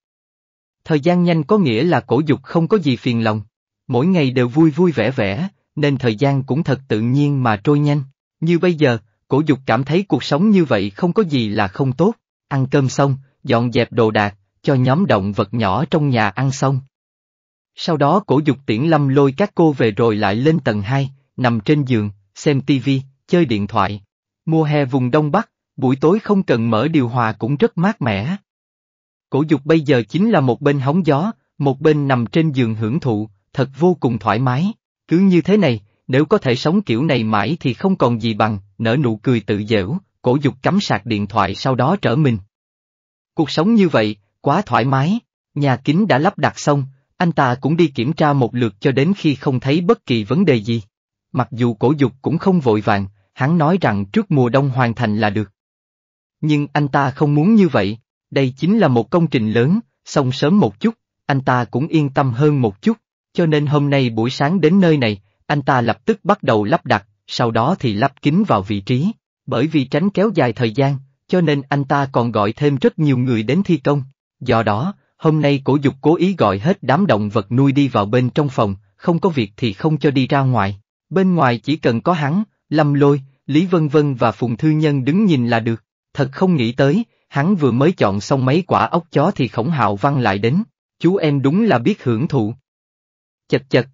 Thời gian nhanh có nghĩa là cổ dục không có gì phiền lòng, mỗi ngày đều vui vui vẻ vẻ, nên thời gian cũng thật tự nhiên mà trôi nhanh. Như bây giờ, cổ dục cảm thấy cuộc sống như vậy không có gì là không tốt, ăn cơm xong, dọn dẹp đồ đạc, cho nhóm động vật nhỏ trong nhà ăn xong. Sau đó cổ dục tiễn lâm lôi các cô về rồi lại lên tầng 2, nằm trên giường, xem tivi, chơi điện thoại. Mùa hè vùng Đông Bắc, buổi tối không cần mở điều hòa cũng rất mát mẻ. Cổ dục bây giờ chính là một bên hóng gió, một bên nằm trên giường hưởng thụ, thật vô cùng thoải mái. Cứ như thế này, nếu có thể sống kiểu này mãi thì không còn gì bằng, nở nụ cười tự dễu, cổ dục cắm sạc điện thoại sau đó trở mình. Cuộc sống như vậy, quá thoải mái, nhà kính đã lắp đặt xong, anh ta cũng đi kiểm tra một lượt cho đến khi không thấy bất kỳ vấn đề gì. Mặc dù cổ dục cũng không vội vàng, hắn nói rằng trước mùa đông hoàn thành là được. Nhưng anh ta không muốn như vậy, đây chính là một công trình lớn, xong sớm một chút, anh ta cũng yên tâm hơn một chút, cho nên hôm nay buổi sáng đến nơi này, anh ta lập tức bắt đầu lắp đặt, sau đó thì lắp kính vào vị trí. Bởi vì tránh kéo dài thời gian, cho nên anh ta còn gọi thêm rất nhiều người đến thi công. Do đó, hôm nay cổ dục cố ý gọi hết đám động vật nuôi đi vào bên trong phòng, không có việc thì không cho đi ra ngoài. Bên ngoài chỉ cần có hắn, Lâm Lôi, Lý Vân Vân và Phùng Thư Nhân đứng nhìn là được. Thật không nghĩ tới, hắn vừa mới chọn xong mấy quả ốc chó thì khổng hạo văn lại đến. Chú em đúng là biết hưởng thụ. Chật chật,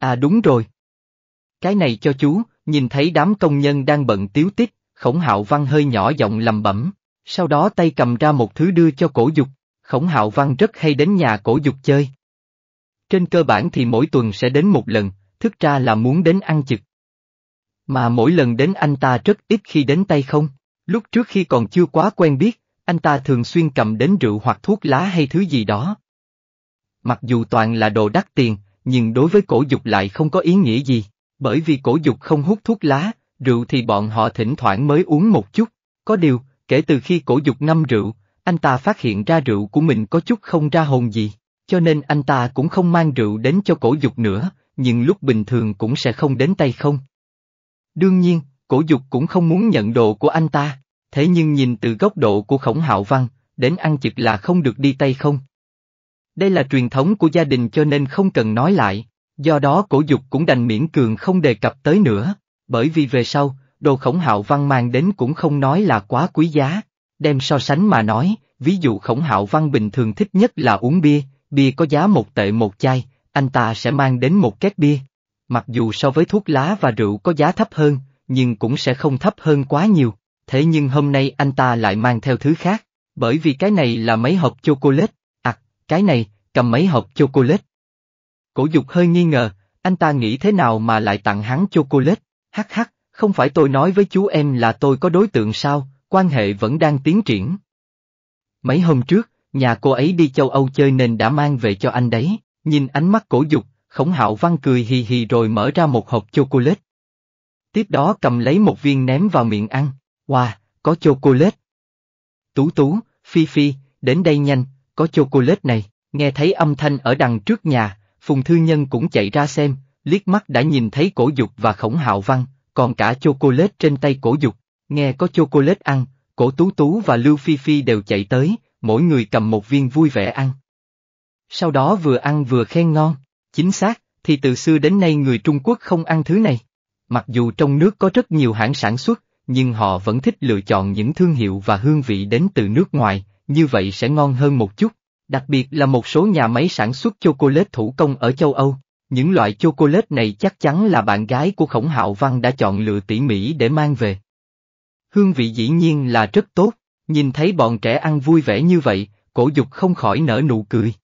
À đúng rồi. Cái này cho chú, nhìn thấy đám công nhân đang bận tiếu tích, khổng hạo văn hơi nhỏ giọng lầm bẩm, sau đó tay cầm ra một thứ đưa cho cổ dục, khổng hạo văn rất hay đến nhà cổ dục chơi. Trên cơ bản thì mỗi tuần sẽ đến một lần, thức ra là muốn đến ăn chực. Mà mỗi lần đến anh ta rất ít khi đến tay không, lúc trước khi còn chưa quá quen biết, anh ta thường xuyên cầm đến rượu hoặc thuốc lá hay thứ gì đó. Mặc dù toàn là đồ đắt tiền, nhưng đối với cổ dục lại không có ý nghĩa gì, bởi vì cổ dục không hút thuốc lá, rượu thì bọn họ thỉnh thoảng mới uống một chút. Có điều, kể từ khi cổ dục ngâm rượu, anh ta phát hiện ra rượu của mình có chút không ra hồn gì, cho nên anh ta cũng không mang rượu đến cho cổ dục nữa, nhưng lúc bình thường cũng sẽ không đến tay không. Đương nhiên, cổ dục cũng không muốn nhận đồ của anh ta, thế nhưng nhìn từ góc độ của khổng hạo văn, đến ăn chực là không được đi tay không. Đây là truyền thống của gia đình cho nên không cần nói lại, do đó cổ dục cũng đành miễn cường không đề cập tới nữa, bởi vì về sau, đồ khổng hạo văn mang đến cũng không nói là quá quý giá, đem so sánh mà nói, ví dụ khổng hạo văn bình thường thích nhất là uống bia, bia có giá một tệ một chai, anh ta sẽ mang đến một két bia. Mặc dù so với thuốc lá và rượu có giá thấp hơn, nhưng cũng sẽ không thấp hơn quá nhiều, thế nhưng hôm nay anh ta lại mang theo thứ khác, bởi vì cái này là mấy hộp chocolate, cái này, cầm mấy hộp chocolate. Cổ dục hơi nghi ngờ, anh ta nghĩ thế nào mà lại tặng hắn chocolate, hắc hắc, không phải tôi nói với chú em là tôi có đối tượng sao, quan hệ vẫn đang tiến triển. Mấy hôm trước, nhà cô ấy đi châu Âu chơi nên đã mang về cho anh đấy, nhìn ánh mắt cổ dục, khổng hạo văn cười hì hì rồi mở ra một hộp chocolate. Tiếp đó cầm lấy một viên ném vào miệng ăn, wow, có chocolate. Tú tú, Phi Phi, đến đây nhanh, có chocolate này, nghe thấy âm thanh ở đằng trước nhà, Phùng Thư Nhân cũng chạy ra xem, liếc mắt đã nhìn thấy cổ dục và khổng hạo văn, còn cả chocolate trên tay cổ dục, nghe có chocolate ăn, cổ tú tú và Lưu Phi Phi đều chạy tới, mỗi người cầm một viên vui vẻ ăn. Sau đó vừa ăn vừa khen ngon, chính xác, thì từ xưa đến nay người Trung Quốc không ăn thứ này. Mặc dù trong nước có rất nhiều hãng sản xuất, nhưng họ vẫn thích lựa chọn những thương hiệu và hương vị đến từ nước ngoài, như vậy sẽ ngon hơn một chút. Đặc biệt là một số nhà máy sản xuất chocolate thủ công ở châu Âu, những loại chocolate này chắc chắn là bạn gái của Khổng Hạo Văn đã chọn lựa tỉ mỉ để mang về. Hương vị dĩ nhiên là rất tốt, nhìn thấy bọn trẻ ăn vui vẻ như vậy, cổ dục không khỏi nở nụ cười.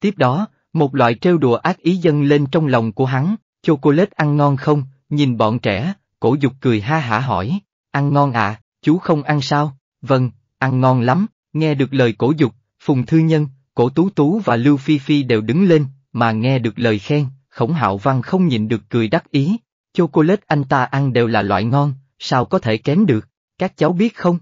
Tiếp đó, một loại trêu đùa ác ý dâng lên trong lòng của hắn, chocolate ăn ngon không, nhìn bọn trẻ, cổ dục cười ha hả hỏi, ăn ngon à, chú không ăn sao, vâng, ăn ngon lắm, Nghe được lời cổ dục, Phùng Thư Nhân, cổ Tú Tú và Lưu Phi Phi đều đứng lên, mà nghe được lời khen, khổng hạo văn không nhịn được cười đắc ý. Chocolate anh ta ăn đều là loại ngon, sao có thể kém được, các cháu biết không?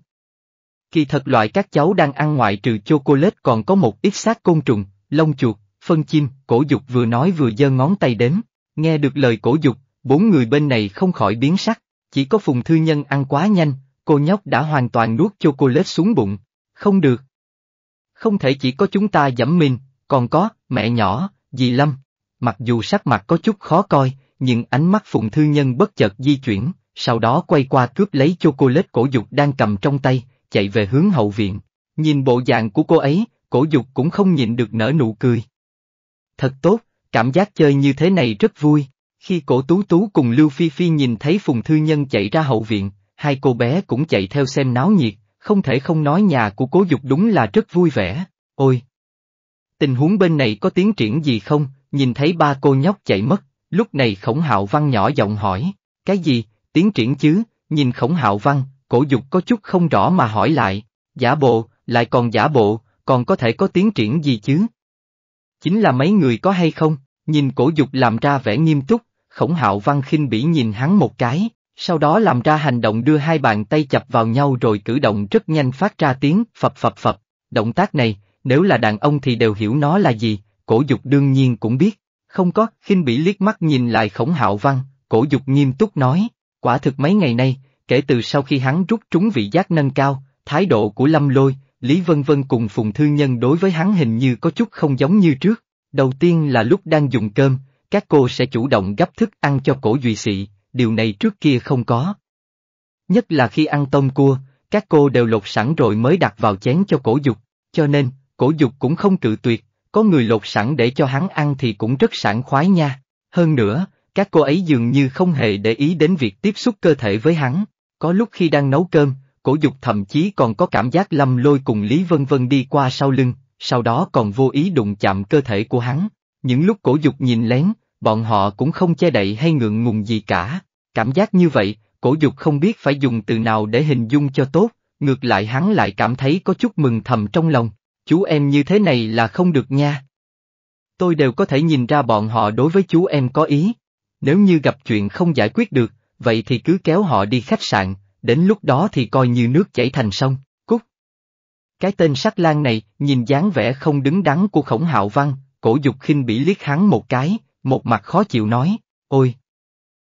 Kỳ thật loại các cháu đang ăn ngoại trừ chocolate còn có một ít xác côn trùng, lông chuột, phân chim, cổ dục vừa nói vừa giơ ngón tay đếm, nghe được lời cổ dục, bốn người bên này không khỏi biến sắc, chỉ có phùng thư nhân ăn quá nhanh, cô nhóc đã hoàn toàn nuốt chocolate xuống bụng, không được. Không thể chỉ có chúng ta dẫm mình, còn có, mẹ nhỏ, dì Lâm. Mặc dù sắc mặt có chút khó coi, nhưng ánh mắt phụng thư nhân bất chợt di chuyển, sau đó quay qua cướp lấy chocolate cổ dục đang cầm trong tay, chạy về hướng hậu viện. Nhìn bộ dạng của cô ấy, cổ dục cũng không nhịn được nở nụ cười. Thật tốt, cảm giác chơi như thế này rất vui. Khi cổ tú tú cùng Lưu Phi Phi nhìn thấy Phùng Thư Nhân chạy ra hậu viện, hai cô bé cũng chạy theo xem náo nhiệt, không thể không nói nhà của cố dục đúng là rất vui vẻ, ôi. Tình huống bên này có tiến triển gì không, nhìn thấy ba cô nhóc chạy mất, lúc này khổng hạo văn nhỏ giọng hỏi, cái gì, tiến triển chứ, nhìn khổng hạo văn, cổ dục có chút không rõ mà hỏi lại, giả bộ, lại còn giả bộ, còn có thể có tiến triển gì chứ? Chính là mấy người có hay không, nhìn cổ dục làm ra vẻ nghiêm túc, khổng hạo văn khinh bỉ nhìn hắn một cái, sau đó làm ra hành động đưa hai bàn tay chập vào nhau rồi cử động rất nhanh phát ra tiếng phập phập phập. Động tác này, nếu là đàn ông thì đều hiểu nó là gì, cổ dục đương nhiên cũng biết. Không có, khinh bị liếc mắt nhìn lại khổng hạo văn, cổ dục nghiêm túc nói, quả thực mấy ngày nay, kể từ sau khi hắn rút trúng vị giác nâng cao, thái độ của lâm lôi, Lý Vân Vân cùng Phùng Thư Nhân đối với hắn hình như có chút không giống như trước. Đầu tiên là lúc đang dùng cơm, các cô sẽ chủ động gấp thức ăn cho cổ duy sị điều này trước kia không có. Nhất là khi ăn tôm cua, các cô đều lột sẵn rồi mới đặt vào chén cho cổ dục, cho nên, cổ dục cũng không cự tuyệt, có người lột sẵn để cho hắn ăn thì cũng rất sẵn khoái nha. Hơn nữa, các cô ấy dường như không hề để ý đến việc tiếp xúc cơ thể với hắn. Có lúc khi đang nấu cơm, cổ dục thậm chí còn có cảm giác lâm lôi cùng Lý Vân Vân đi qua sau lưng, sau đó còn vô ý đụng chạm cơ thể của hắn. Những lúc cổ dục nhìn lén, bọn họ cũng không che đậy hay ngượng ngùng gì cả. Cảm giác như vậy, cổ dục không biết phải dùng từ nào để hình dung cho tốt, ngược lại hắn lại cảm thấy có chút mừng thầm trong lòng, chú em như thế này là không được nha. Tôi đều có thể nhìn ra bọn họ đối với chú em có ý, nếu như gặp chuyện không giải quyết được, vậy thì cứ kéo họ đi khách sạn, đến lúc đó thì coi như nước chảy thành sông, cút. Cái tên sắc lang này, nhìn dáng vẻ không đứng đắn của khổng hạo văn, cổ dục khinh bị liếc hắn một cái, một mặt khó chịu nói, ôi.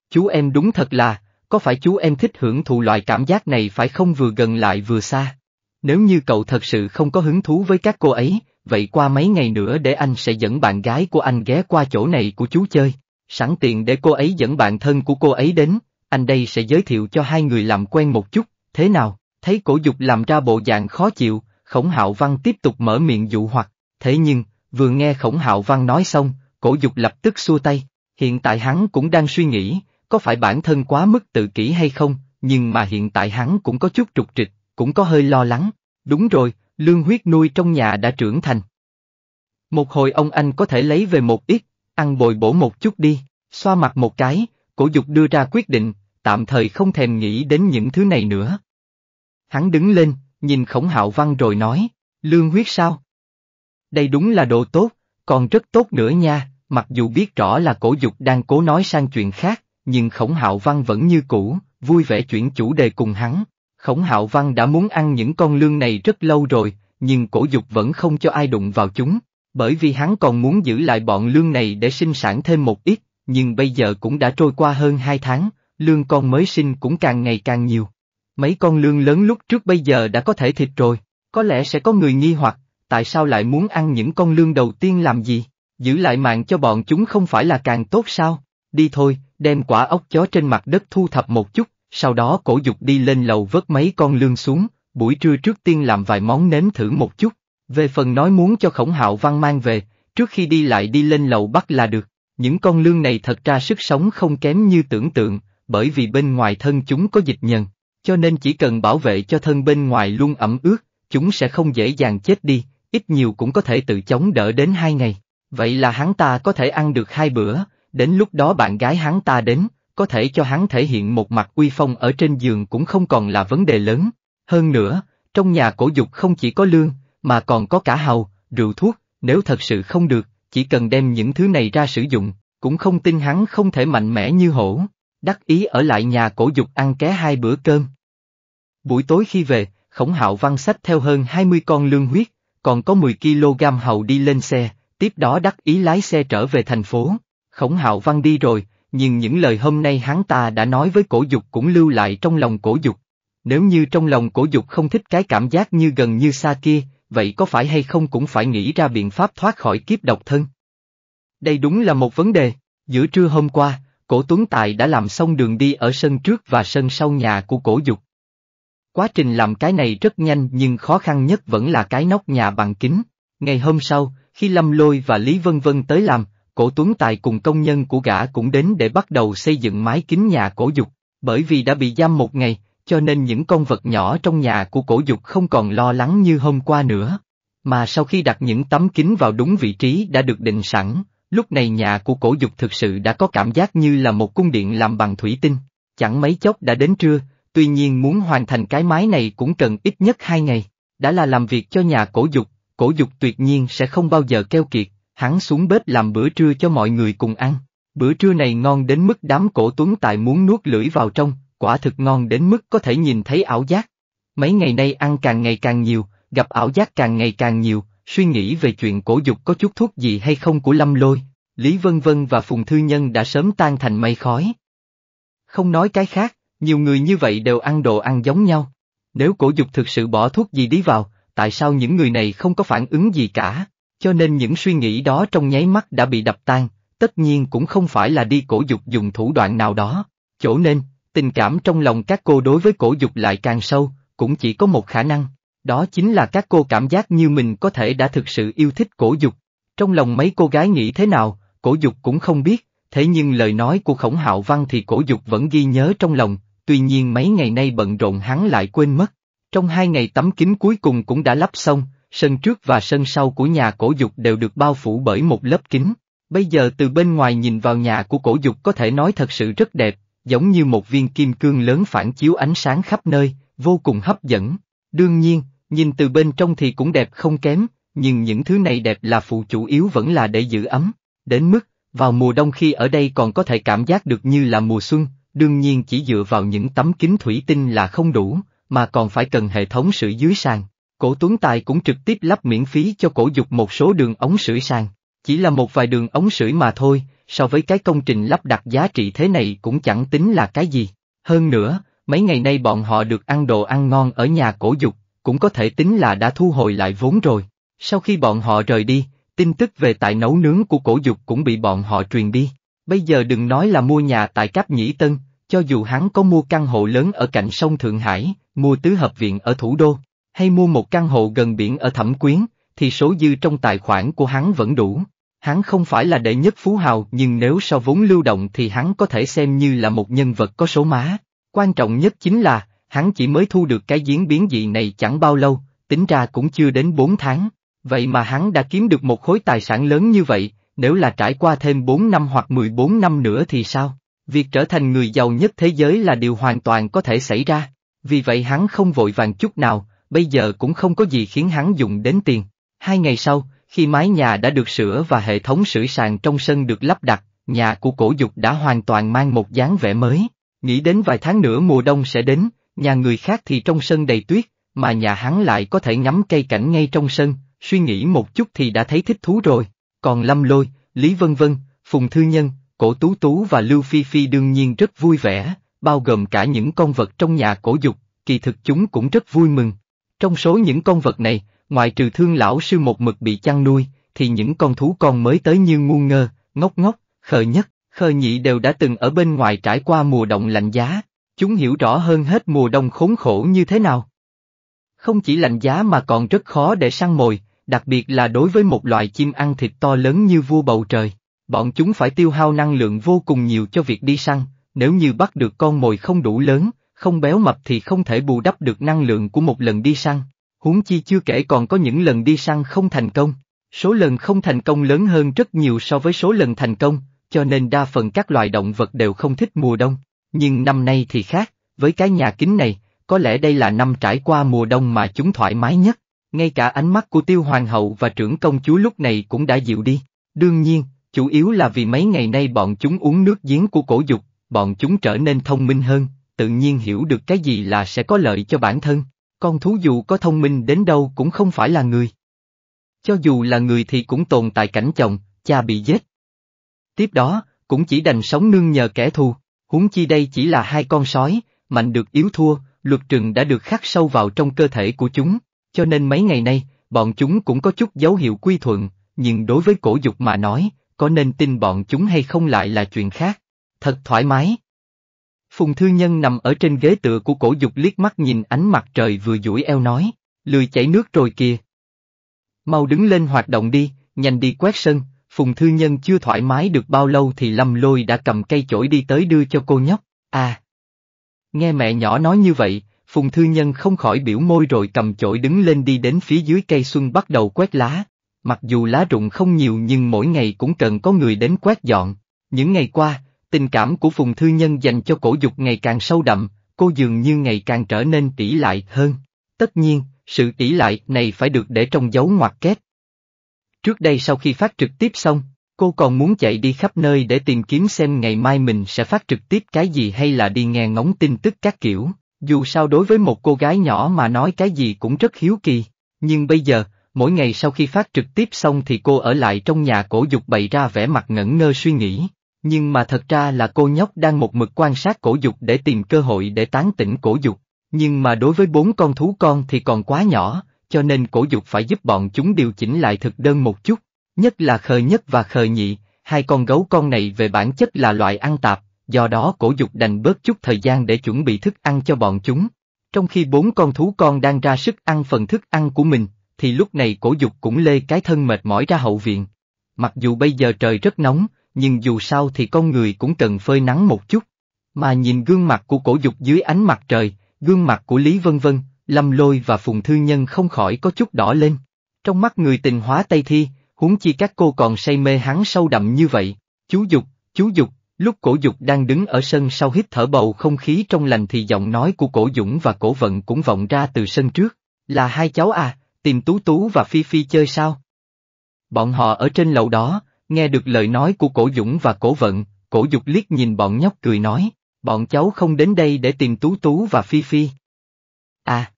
Chú em đúng thật là, có phải chú em thích hưởng thụ loại cảm giác này phải không vừa gần lại vừa xa? Nếu như cậu thật sự không có hứng thú với các cô ấy, vậy qua mấy ngày nữa để anh sẽ dẫn bạn gái của anh ghé qua chỗ này của chú chơi, sẵn tiện để cô ấy dẫn bạn thân của cô ấy đến, anh đây sẽ giới thiệu cho hai người làm quen một chút, thế nào? Thấy cổ dục làm ra bộ dạng khó chịu, khổng hạo văn tiếp tục mở miệng dụ hoặc, thế nhưng, vừa nghe khổng hạo văn nói xong, Cổ dục lập tức xua tay, hiện tại hắn cũng đang suy nghĩ, có phải bản thân quá mức tự kỷ hay không, nhưng mà hiện tại hắn cũng có chút trục trịch, cũng có hơi lo lắng. Đúng rồi, lương huyết nuôi trong nhà đã trưởng thành. Một hồi ông anh có thể lấy về một ít, ăn bồi bổ một chút đi, xoa mặt một cái, cổ dục đưa ra quyết định, tạm thời không thèm nghĩ đến những thứ này nữa. Hắn đứng lên, nhìn khổng hạo văn rồi nói, lương huyết sao? Đây đúng là đồ tốt, còn rất tốt nữa nha, Mặc dù biết rõ là cổ dục đang cố nói sang chuyện khác, nhưng khổng hạo văn vẫn như cũ, vui vẻ chuyển chủ đề cùng hắn. Khổng hạo văn đã muốn ăn những con lương này rất lâu rồi, nhưng cổ dục vẫn không cho ai đụng vào chúng, bởi vì hắn còn muốn giữ lại bọn lương này để sinh sản thêm một ít, nhưng bây giờ cũng đã trôi qua hơn hai tháng, lương con mới sinh cũng càng ngày càng nhiều. Mấy con lương lớn lúc trước bây giờ đã có thể thịt rồi, có lẽ sẽ có người nghi hoặc, tại sao lại muốn ăn những con lương đầu tiên làm gì? Giữ lại mạng cho bọn chúng không phải là càng tốt sao? Đi thôi, đem quả ốc chó trên mặt đất thu thập một chút, sau đó cổ dục đi lên lầu vớt mấy con lương xuống, buổi trưa trước tiên làm vài món nếm thử một chút. Về phần nói muốn cho khổng hạo văn mang về, trước khi đi lại đi lên lầu bắt là được. Những con lương này thật ra sức sống không kém như tưởng tượng, bởi vì bên ngoài thân chúng có dịch nhân, cho nên chỉ cần bảo vệ cho thân bên ngoài luôn ẩm ướt, chúng sẽ không dễ dàng chết đi, ít nhiều cũng có thể tự chống đỡ đến hai ngày. Vậy là hắn ta có thể ăn được hai bữa, đến lúc đó bạn gái hắn ta đến, có thể cho hắn thể hiện một mặt uy phong ở trên giường cũng không còn là vấn đề lớn. Hơn nữa, trong nhà cổ dục không chỉ có lương, mà còn có cả hầu, rượu thuốc, nếu thật sự không được, chỉ cần đem những thứ này ra sử dụng, cũng không tin hắn không thể mạnh mẽ như hổ. Đắc ý ở lại nhà cổ dục ăn ké hai bữa cơm. Buổi tối khi về, khổng hạo văn sách theo hơn 20 con lương huyết, còn có 10kg hầu đi lên xe, tiếp đó đắc ý lái xe trở về thành phố. Khổng hạo văn đi rồi, nhưng những lời hôm nay hắn ta đã nói với cổ dục cũng lưu lại trong lòng cổ dục. Nếu như trong lòng cổ dục không thích cái cảm giác như gần như xa kia, vậy có phải hay không cũng phải nghĩ ra biện pháp thoát khỏi kiếp độc thân. Đây đúng là một vấn đề, giữa trưa hôm qua, cổ Tuấn Tài đã làm xong đường đi ở sân trước và sân sau nhà của cổ dục. Quá trình làm cái này rất nhanh nhưng khó khăn nhất vẫn là cái nóc nhà bằng kính. Ngày hôm sau, khi Lâm Lôi và Lý Vân Vân tới làm, cổ tuấn tài cùng công nhân của gã cũng đến để bắt đầu xây dựng mái kính nhà cổ dục, bởi vì đã bị giam một ngày, cho nên những con vật nhỏ trong nhà của cổ dục không còn lo lắng như hôm qua nữa. Mà sau khi đặt những tấm kính vào đúng vị trí đã được định sẵn, lúc này nhà của cổ dục thực sự đã có cảm giác như là một cung điện làm bằng thủy tinh. Chẳng mấy chốc đã đến trưa, tuy nhiên muốn hoàn thành cái mái này cũng cần ít nhất hai ngày. Đã là làm việc cho nhà cổ dục, cổ dục tuyệt nhiên sẽ không bao giờ keo kiệt, hắn xuống bếp làm bữa trưa cho mọi người cùng ăn. Bữa trưa này ngon đến mức đám cổ tuấn tài muốn nuốt lưỡi vào trong, quả thực ngon đến mức có thể nhìn thấy ảo giác. Mấy ngày nay ăn càng ngày càng nhiều, gặp ảo giác càng ngày càng nhiều, suy nghĩ về chuyện cổ dục có chút thuốc gì hay không của lâm lôi, Lý Vân Vân và Phùng Thư Nhân đã sớm tan thành mây khói. Không nói cái khác, nhiều người như vậy đều ăn đồ ăn giống nhau. Nếu cổ dục thực sự bỏ thuốc gì đi vào, tại sao những người này không có phản ứng gì cả, cho nên những suy nghĩ đó trong nháy mắt đã bị đập tan, tất nhiên cũng không phải là đi cổ dục dùng thủ đoạn nào đó, chỗ nên, tình cảm trong lòng các cô đối với cổ dục lại càng sâu, cũng chỉ có một khả năng, đó chính là các cô cảm giác như mình có thể đã thực sự yêu thích cổ dục. Trong lòng mấy cô gái nghĩ thế nào, cổ dục cũng không biết, thế nhưng lời nói của khổng hạo văn thì cổ dục vẫn ghi nhớ trong lòng, tuy nhiên mấy ngày nay bận rộn hắn lại quên mất. Trong hai ngày tắm kính cuối cùng cũng đã lắp xong, sân trước và sân sau của nhà cổ dục đều được bao phủ bởi một lớp kính. Bây giờ từ bên ngoài nhìn vào nhà của cổ dục có thể nói thật sự rất đẹp, giống như một viên kim cương lớn phản chiếu ánh sáng khắp nơi, vô cùng hấp dẫn. Đương nhiên, nhìn từ bên trong thì cũng đẹp không kém, nhưng những thứ này đẹp là phụ chủ yếu vẫn là để giữ ấm. Đến mức, vào mùa đông khi ở đây còn có thể cảm giác được như là mùa xuân, đương nhiên chỉ dựa vào những tấm kính thủy tinh là không đủ, mà còn phải cần hệ thống sưởi dưới sàn. Cổ Tuấn Tài cũng trực tiếp lắp miễn phí cho cổ dục một số đường ống sưởi sàn, chỉ là một vài đường ống sưởi mà thôi, so với cái công trình lắp đặt giá trị thế này cũng chẳng tính là cái gì. Hơn nữa, mấy ngày nay bọn họ được ăn đồ ăn ngon ở nhà cổ dục, cũng có thể tính là đã thu hồi lại vốn rồi. Sau khi bọn họ rời đi, tin tức về tại nấu nướng của cổ dục cũng bị bọn họ truyền đi. Bây giờ đừng nói là mua nhà tại Cáp Nhĩ Tân, cho dù hắn có mua căn hộ lớn ở cạnh sông Thượng Hải, mua tứ hợp viện ở thủ đô, hay mua một căn hộ gần biển ở Thẩm Quyến, thì số dư trong tài khoản của hắn vẫn đủ. Hắn không phải là đệ nhất phú hào nhưng nếu so vốn lưu động thì hắn có thể xem như là một nhân vật có số má. Quan trọng nhất chính là, hắn chỉ mới thu được cái diễn biến dị này chẳng bao lâu, tính ra cũng chưa đến 4 tháng. Vậy mà hắn đã kiếm được một khối tài sản lớn như vậy, nếu là trải qua thêm 4 năm hoặc 14 năm nữa thì sao? Việc trở thành người giàu nhất thế giới là điều hoàn toàn có thể xảy ra. Vì vậy hắn không vội vàng chút nào, bây giờ cũng không có gì khiến hắn dùng đến tiền. Hai ngày sau, khi mái nhà đã được sửa và hệ thống sửa sàn trong sân được lắp đặt, nhà của cổ dục đã hoàn toàn mang một dáng vẻ mới. Nghĩ đến vài tháng nữa mùa đông sẽ đến, nhà người khác thì trong sân đầy tuyết, mà nhà hắn lại có thể ngắm cây cảnh ngay trong sân, suy nghĩ một chút thì đã thấy thích thú rồi. Còn Lâm Lôi, Lý Vân Vân, Phùng Thư Nhân, Cổ Tú Tú và Lưu Phi Phi đương nhiên rất vui vẻ, bao gồm cả những con vật trong nhà cổ dục, kỳ thực chúng cũng rất vui mừng. Trong số những con vật này, ngoài trừ thương lão sư một mực bị chăn nuôi, thì những con thú con mới tới như ngu ngơ, ngốc ngốc, khờ nhất, khờ nhị đều đã từng ở bên ngoài trải qua mùa đông lạnh giá, chúng hiểu rõ hơn hết mùa đông khốn khổ như thế nào. Không chỉ lạnh giá mà còn rất khó để săn mồi, đặc biệt là đối với một loài chim ăn thịt to lớn như vua bầu trời, bọn chúng phải tiêu hao năng lượng vô cùng nhiều cho việc đi săn, nếu như bắt được con mồi không đủ lớn, không béo mập thì không thể bù đắp được năng lượng của một lần đi săn, huống chi chưa kể còn có những lần đi săn không thành công. Số lần không thành công lớn hơn rất nhiều so với số lần thành công, cho nên đa phần các loài động vật đều không thích mùa đông. Nhưng năm nay thì khác, với cái nhà kính này, có lẽ đây là năm trải qua mùa đông mà chúng thoải mái nhất. Ngay cả ánh mắt của tiêu hoàng hậu và trưởng công chúa lúc này cũng đã dịu đi. Đương nhiên, chủ yếu là vì mấy ngày nay bọn chúng uống nước giếng của cổ dục, bọn chúng trở nên thông minh hơn, tự nhiên hiểu được cái gì là sẽ có lợi cho bản thân. Con thú dù có thông minh đến đâu cũng không phải là người. Cho dù là người thì cũng tồn tại cảnh chồng, cha bị giết. Tiếp đó, cũng chỉ đành sống nương nhờ kẻ thù, huống chi đây chỉ là hai con sói, mạnh được yếu thua, luật trừng đã được khắc sâu vào trong cơ thể của chúng, cho nên mấy ngày nay, bọn chúng cũng có chút dấu hiệu quy thuận, nhưng đối với cổ dục mà nói, có nên tin bọn chúng hay không lại là chuyện khác thật thoải mái. Phùng thư nhân nằm ở trên ghế tựa của cổ dục liếc mắt nhìn ánh mặt trời vừa duỗi eo nói, lười chảy nước rồi kìa. Mau đứng lên hoạt động đi, nhanh đi quét sân, phùng thư nhân chưa thoải mái được bao lâu thì lâm lôi đã cầm cây chổi đi tới đưa cho cô nhóc, à. Nghe mẹ nhỏ nói như vậy, phùng thư nhân không khỏi biểu môi rồi cầm chổi đứng lên đi đến phía dưới cây xuân bắt đầu quét lá, mặc dù lá rụng không nhiều nhưng mỗi ngày cũng cần có người đến quét dọn. Những ngày qua, Tình cảm của Phùng Thư Nhân dành cho cổ dục ngày càng sâu đậm, cô dường như ngày càng trở nên tỷ lại hơn. Tất nhiên, sự tỷ lại này phải được để trong dấu ngoặc kép. Trước đây sau khi phát trực tiếp xong, cô còn muốn chạy đi khắp nơi để tìm kiếm xem ngày mai mình sẽ phát trực tiếp cái gì hay là đi nghe ngóng tin tức các kiểu. Dù sao đối với một cô gái nhỏ mà nói cái gì cũng rất hiếu kỳ, nhưng bây giờ, mỗi ngày sau khi phát trực tiếp xong thì cô ở lại trong nhà cổ dục bày ra vẻ mặt ngẩn ngơ suy nghĩ. Nhưng mà thật ra là cô nhóc đang một mực quan sát cổ dục để tìm cơ hội để tán tỉnh cổ dục. Nhưng mà đối với bốn con thú con thì còn quá nhỏ, cho nên cổ dục phải giúp bọn chúng điều chỉnh lại thực đơn một chút. Nhất là khờ nhất và khờ nhị, hai con gấu con này về bản chất là loại ăn tạp, do đó cổ dục đành bớt chút thời gian để chuẩn bị thức ăn cho bọn chúng. Trong khi bốn con thú con đang ra sức ăn phần thức ăn của mình, thì lúc này cổ dục cũng lê cái thân mệt mỏi ra hậu viện. Mặc dù bây giờ trời rất nóng, nhưng dù sao thì con người cũng cần phơi nắng một chút. Mà nhìn gương mặt của cổ dục dưới ánh mặt trời, gương mặt của Lý Vân Vân, Lâm Lôi và Phùng Thư Nhân không khỏi có chút đỏ lên. Trong mắt người tình hóa Tây Thi, huống chi các cô còn say mê hắn sâu đậm như vậy, chú dục, chú dục, lúc cổ dục đang đứng ở sân sau hít thở bầu không khí trong lành thì giọng nói của cổ dũng và cổ vận cũng vọng ra từ sân trước, là hai cháu à, tìm Tú Tú và Phi Phi chơi sao? Bọn họ ở trên lầu đó, Nghe được lời nói của cổ dũng và cổ vận, cổ dục liếc nhìn bọn nhóc cười nói, bọn cháu không đến đây để tìm Tú Tú và Phi Phi. À,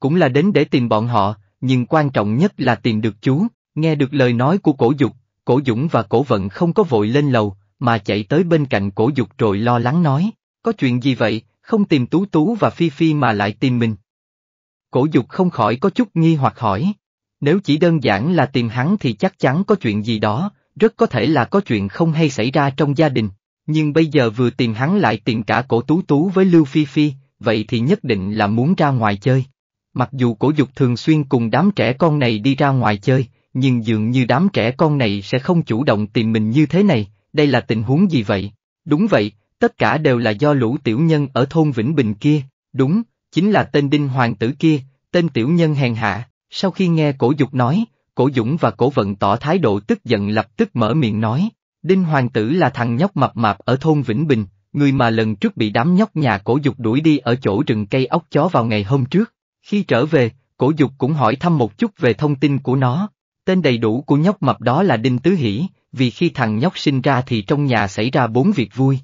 cũng là đến để tìm bọn họ, nhưng quan trọng nhất là tìm được chú, nghe được lời nói của cổ dục, cổ dũng và cổ vận không có vội lên lầu, mà chạy tới bên cạnh cổ dục rồi lo lắng nói, có chuyện gì vậy, không tìm Tú Tú và Phi Phi mà lại tìm mình. Cổ dục không khỏi có chút nghi hoặc hỏi, nếu chỉ đơn giản là tìm hắn thì chắc chắn có chuyện gì đó, rất có thể là có chuyện không hay xảy ra trong gia đình, nhưng bây giờ vừa tìm hắn lại tìm cả cổ tú tú với Lưu Phi Phi, vậy thì nhất định là muốn ra ngoài chơi. Mặc dù cổ dục thường xuyên cùng đám trẻ con này đi ra ngoài chơi, nhưng dường như đám trẻ con này sẽ không chủ động tìm mình như thế này, đây là tình huống gì vậy? Đúng vậy, tất cả đều là do lũ tiểu nhân ở thôn Vĩnh Bình kia, đúng, chính là tên đinh hoàng tử kia, tên tiểu nhân hèn hạ. Sau khi nghe cổ dục nói, Cổ Dũng và Cổ Vận tỏ thái độ tức giận lập tức mở miệng nói, Đinh Hoàng Tử là thằng nhóc mập mạp ở thôn Vĩnh Bình, người mà lần trước bị đám nhóc nhà Cổ Dục đuổi đi ở chỗ rừng cây ốc chó vào ngày hôm trước. Khi trở về, Cổ Dục cũng hỏi thăm một chút về thông tin của nó. Tên đầy đủ của nhóc mập đó là Đinh Tứ Hỷ, vì khi thằng nhóc sinh ra thì trong nhà xảy ra bốn việc vui.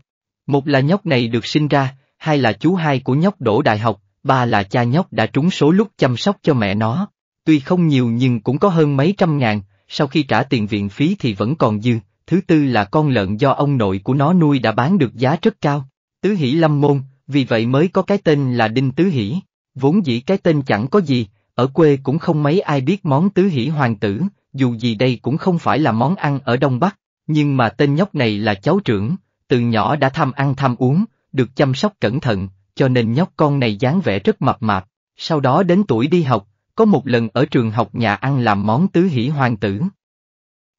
Một là nhóc này được sinh ra, hai là chú hai của nhóc đổ đại học, ba là cha nhóc đã trúng số lúc chăm sóc cho mẹ nó, tuy không nhiều nhưng cũng có hơn mấy trăm ngàn, sau khi trả tiền viện phí thì vẫn còn dư, thứ tư là con lợn do ông nội của nó nuôi đã bán được giá rất cao, tứ hỷ lâm môn, vì vậy mới có cái tên là Đinh Tứ Hỷ, vốn dĩ cái tên chẳng có gì, ở quê cũng không mấy ai biết món tứ hỷ hoàng tử, dù gì đây cũng không phải là món ăn ở Đông Bắc, nhưng mà tên nhóc này là cháu trưởng, từ nhỏ đã tham ăn tham uống, được chăm sóc cẩn thận, cho nên nhóc con này dáng vẻ rất mập mạp, sau đó đến tuổi đi học, có một lần ở trường học nhà ăn làm món tứ hỷ hoàng tử.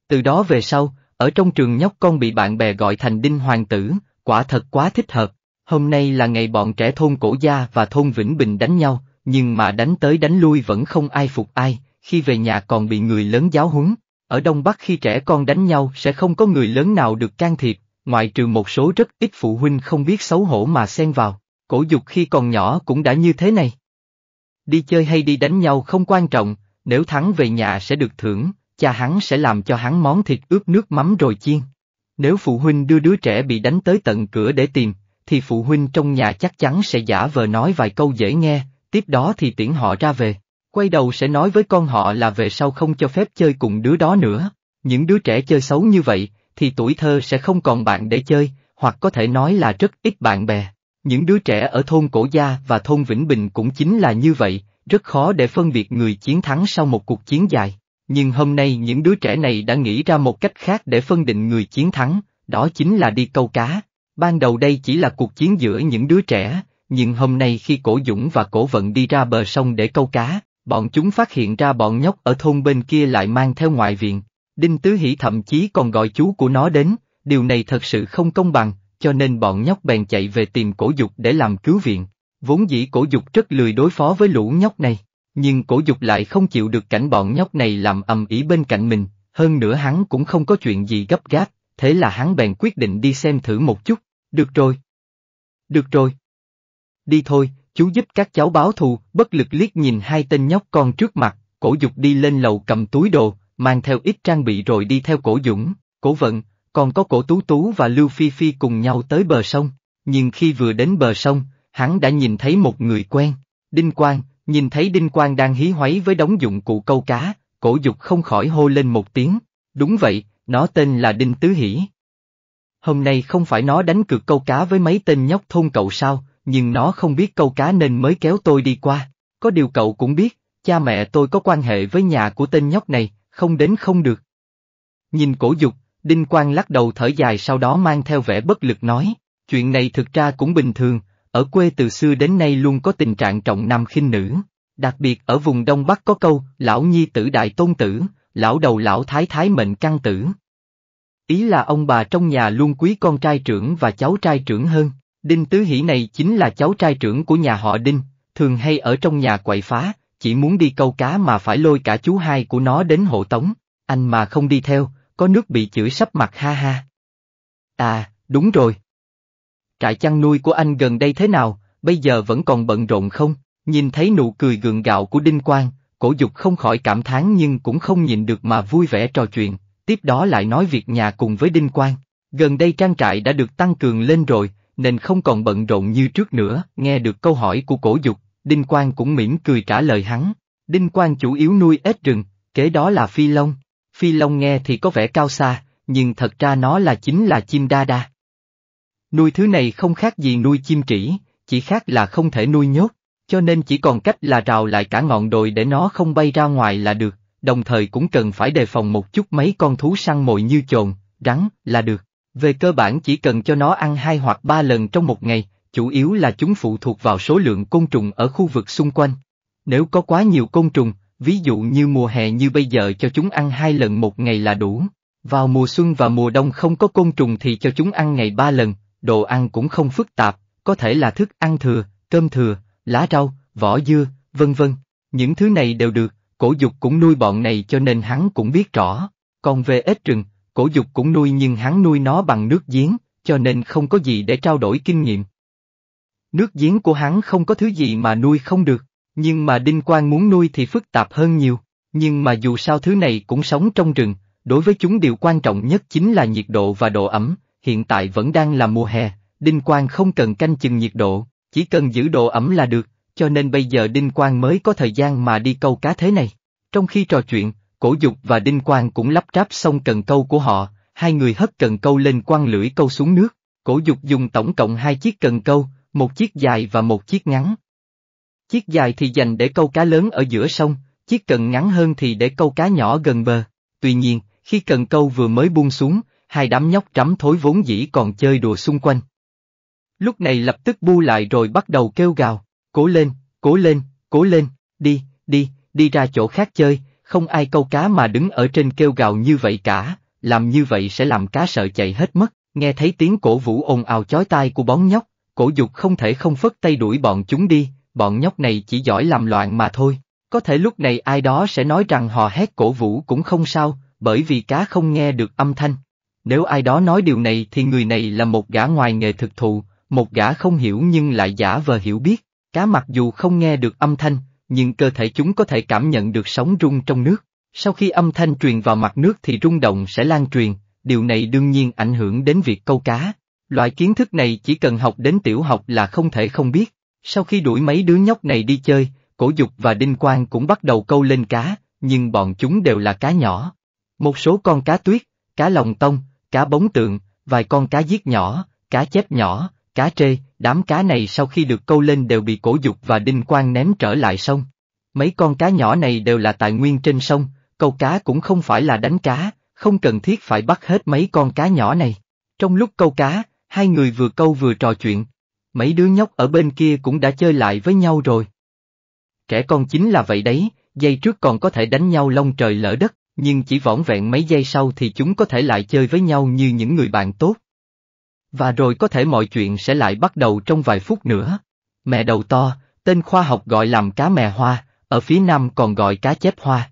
Từ đó về sau, ở trong trường nhóc con bị bạn bè gọi thành đinh hoàng tử, quả thật quá thích hợp. Hôm nay là ngày bọn trẻ thôn Cổ Gia và thôn Vĩnh Bình đánh nhau, nhưng mà đánh tới đánh lui vẫn không ai phục ai, khi về nhà còn bị người lớn giáo huấn. Ở Đông Bắc khi trẻ con đánh nhau sẽ không có người lớn nào được can thiệp, ngoại trừ một số rất ít phụ huynh không biết xấu hổ mà xen vào. Cổ dục khi còn nhỏ cũng đã như thế này. Đi chơi hay đi đánh nhau không quan trọng, nếu thắng về nhà sẽ được thưởng, cha hắn sẽ làm cho hắn món thịt ướp nước mắm rồi chiên. Nếu phụ huynh đưa đứa trẻ bị đánh tới tận cửa để tìm, thì phụ huynh trong nhà chắc chắn sẽ giả vờ nói vài câu dễ nghe, tiếp đó thì tiễn họ ra về. Quay đầu sẽ nói với con họ là về sau không cho phép chơi cùng đứa đó nữa. Những đứa trẻ chơi xấu như vậy, thì tuổi thơ sẽ không còn bạn để chơi, hoặc có thể nói là rất ít bạn bè. Những đứa trẻ ở thôn Cổ Gia và thôn Vĩnh Bình cũng chính là như vậy, rất khó để phân biệt người chiến thắng sau một cuộc chiến dài. Nhưng hôm nay những đứa trẻ này đã nghĩ ra một cách khác để phân định người chiến thắng, đó chính là đi câu cá. Ban đầu đây chỉ là cuộc chiến giữa những đứa trẻ, nhưng hôm nay khi Cổ Dũng và Cổ Vận đi ra bờ sông để câu cá, bọn chúng phát hiện ra bọn nhóc ở thôn bên kia lại mang theo ngoại viện. Đinh Tứ Hỷ thậm chí còn gọi chú của nó đến, điều này thật sự không công bằng, cho nên bọn nhóc bèn chạy về tìm cổ dục để làm cứu viện. Vốn dĩ cổ dục rất lười đối phó với lũ nhóc này, nhưng cổ dục lại không chịu được cảnh bọn nhóc này làm ầm ĩ bên cạnh mình, hơn nữa hắn cũng không có chuyện gì gấp gáp, thế là hắn bèn quyết định đi xem thử một chút, được rồi. Được rồi. Đi thôi, chú giúp các cháu báo thù, bất lực liếc nhìn hai tên nhóc con trước mặt, cổ dục đi lên lầu cầm túi đồ, mang theo ít trang bị rồi đi theo cổ dũng, cổ vận, còn có cổ tú tú và Lưu Phi Phi cùng nhau tới bờ sông, nhưng khi vừa đến bờ sông, hắn đã nhìn thấy một người quen, Đinh Quang, nhìn thấy Đinh Quang đang hí hoáy với đống dụng cụ câu cá, cổ dục không khỏi hô lên một tiếng, đúng vậy, nó tên là Đinh Tứ hỉ. Hôm nay không phải nó đánh cược câu cá với mấy tên nhóc thôn cậu sao, nhưng nó không biết câu cá nên mới kéo tôi đi qua, có điều cậu cũng biết, cha mẹ tôi có quan hệ với nhà của tên nhóc này, không đến không được. Nhìn cổ dục, Đinh Quang lắc đầu thở dài sau đó mang theo vẻ bất lực nói, chuyện này thực ra cũng bình thường, ở quê từ xưa đến nay luôn có tình trạng trọng nam khinh nữ. Đặc biệt ở vùng Đông Bắc có câu, lão nhi tử đại tôn tử, lão đầu lão thái thái mệnh căn tử. Ý là ông bà trong nhà luôn quý con trai trưởng và cháu trai trưởng hơn, Đinh Tứ Hỷ này chính là cháu trai trưởng của nhà họ Đinh, thường hay ở trong nhà quậy phá, chỉ muốn đi câu cá mà phải lôi cả chú hai của nó đến hộ tống, anh mà không đi theo, có nước bị chửi sắp mặt ha ha. À, đúng rồi. Trại chăn nuôi của anh gần đây thế nào, bây giờ vẫn còn bận rộn không? Nhìn thấy nụ cười gượng gạo của Đinh Quang, cổ dục không khỏi cảm thán nhưng cũng không nhìn được mà vui vẻ trò chuyện, tiếp đó lại nói việc nhà cùng với Đinh Quang. Gần đây trang trại đã được tăng cường lên rồi, nên không còn bận rộn như trước nữa, nghe được câu hỏi của cổ dục, Đinh Quang cũng mỉm cười trả lời hắn. Đinh Quang chủ yếu nuôi ếch rừng, kế đó là phi long. Phi Long nghe thì có vẻ cao xa, nhưng thật ra nó là chính là chim đa đa. Nuôi thứ này không khác gì nuôi chim trĩ, chỉ khác là không thể nuôi nhốt, cho nên chỉ còn cách là rào lại cả ngọn đồi để nó không bay ra ngoài là được, đồng thời cũng cần phải đề phòng một chút mấy con thú săn mồi như chồn, rắn là được. Về cơ bản chỉ cần cho nó ăn hai hoặc ba lần trong một ngày, chủ yếu là chúng phụ thuộc vào số lượng côn trùng ở khu vực xung quanh. Nếu có quá nhiều côn trùng, ví dụ như mùa hè như bây giờ cho chúng ăn hai lần một ngày là đủ. Vào mùa xuân và mùa đông không có côn trùng thì cho chúng ăn ngày ba lần, đồ ăn cũng không phức tạp, có thể là thức ăn thừa, cơm thừa, lá rau, vỏ dưa, vân vân. Những thứ này đều được, cổ dục cũng nuôi bọn này cho nên hắn cũng biết rõ. Còn về ếch rừng, cổ dục cũng nuôi nhưng hắn nuôi nó bằng nước giếng, cho nên không có gì để trao đổi kinh nghiệm. Nước giếng của hắn không có thứ gì mà nuôi không được. Nhưng mà Đinh Quang muốn nuôi thì phức tạp hơn nhiều, nhưng mà dù sao thứ này cũng sống trong rừng, đối với chúng điều quan trọng nhất chính là nhiệt độ và độ ẩm, hiện tại vẫn đang là mùa hè, Đinh Quang không cần canh chừng nhiệt độ, chỉ cần giữ độ ẩm là được, cho nên bây giờ Đinh Quang mới có thời gian mà đi câu cá thế này. Trong khi trò chuyện, Cổ Dục và Đinh Quang cũng lắp ráp xong cần câu của họ, hai người hất cần câu lên quăng lưỡi câu xuống nước. Cổ Dục dùng tổng cộng hai chiếc cần câu, một chiếc dài và một chiếc ngắn, Chiếc dài thì dành để câu cá lớn ở giữa sông, chiếc cần ngắn hơn thì để câu cá nhỏ gần bờ. Tuy nhiên, khi cần câu vừa mới buông xuống, hai đám nhóc trắm thối vốn dĩ còn chơi đùa xung quanh. Lúc này lập tức bu lại rồi bắt đầu kêu gào, cố lên, cố lên, cố lên, đi, đi, đi ra chỗ khác chơi, không ai câu cá mà đứng ở trên kêu gào như vậy cả, làm như vậy sẽ làm cá sợ chạy hết mất, nghe thấy tiếng cổ vũ ồn ào chói tai của bón nhóc, cổ dục không thể không phất tay đuổi bọn chúng đi, bọn nhóc này chỉ giỏi làm loạn mà thôi. Có thể lúc này ai đó sẽ nói rằng họ hét cổ vũ cũng không sao, bởi vì cá không nghe được âm thanh. Nếu ai đó nói điều này thì người này là một gã ngoài nghề thực thụ, một gã không hiểu nhưng lại giả vờ hiểu biết. Cá mặc dù không nghe được âm thanh, nhưng cơ thể chúng có thể cảm nhận được sóng rung trong nước. Sau khi âm thanh truyền vào mặt nước thì rung động sẽ lan truyền, điều này đương nhiên ảnh hưởng đến việc câu cá. Loại kiến thức này chỉ cần học đến tiểu học là không thể không biết. Sau khi đuổi mấy đứa nhóc này đi chơi, Cổ Dục và Đinh Quang cũng bắt đầu câu lên cá, nhưng bọn chúng đều là cá nhỏ. Một số con cá tuyết, cá lòng tông, cá bóng tượng, vài con cá giết nhỏ, cá chép nhỏ, cá trê, đám cá này sau khi được câu lên đều bị Cổ Dục và Đinh Quang ném trở lại sông. Mấy con cá nhỏ này đều là tài nguyên trên sông, câu cá cũng không phải là đánh cá, không cần thiết phải bắt hết mấy con cá nhỏ này. Trong lúc câu cá, hai người vừa câu vừa trò chuyện, mấy đứa nhóc ở bên kia cũng đã chơi lại với nhau rồi. Trẻ con chính là vậy đấy, giây trước còn có thể đánh nhau long trời lỡ đất, nhưng chỉ vỏn vẹn mấy giây sau thì chúng có thể lại chơi với nhau như những người bạn tốt. Và rồi có thể mọi chuyện sẽ lại bắt đầu trong vài phút nữa. Mẹ đầu to, tên khoa học gọi làm cá mè hoa, ở phía nam còn gọi cá chép hoa.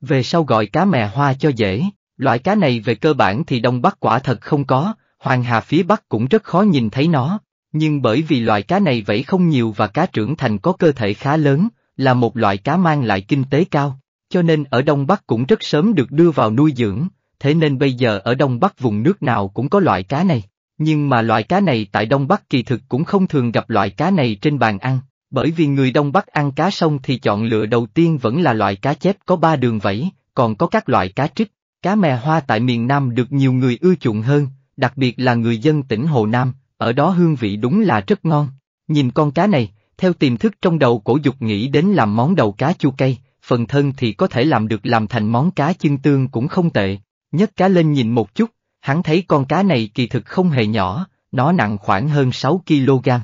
Về sau gọi cá mè hoa cho dễ, loại cá này về cơ bản thì Đông Bắc quả thật không có, Hoàng Hà phía Bắc cũng rất khó nhìn thấy nó, nhưng bởi vì loài cá này vẫy không nhiều và cá trưởng thành có cơ thể khá lớn, là một loại cá mang lại kinh tế cao, cho nên ở Đông Bắc cũng rất sớm được đưa vào nuôi dưỡng, thế nên bây giờ ở Đông Bắc vùng nước nào cũng có loại cá này. Nhưng mà loại cá này tại Đông Bắc kỳ thực cũng không thường gặp loại cá này trên bàn ăn, bởi vì người Đông Bắc ăn cá sông thì chọn lựa đầu tiên vẫn là loại cá chép có ba đường vẫy, còn có các loại cá trích, cá mè hoa tại miền Nam được nhiều người ưa chuộng hơn, đặc biệt là người dân tỉnh Hồ Nam, ở đó hương vị đúng là rất ngon. Nhìn con cá này, theo tiềm thức trong đầu cổ dục nghĩ đến làm món đầu cá chua cay, phần thân thì có thể làm được làm thành món cá chân tương cũng không tệ. Nhấc cá lên nhìn một chút, hắn thấy con cá này kỳ thực không hề nhỏ, nó nặng khoảng hơn 6kg.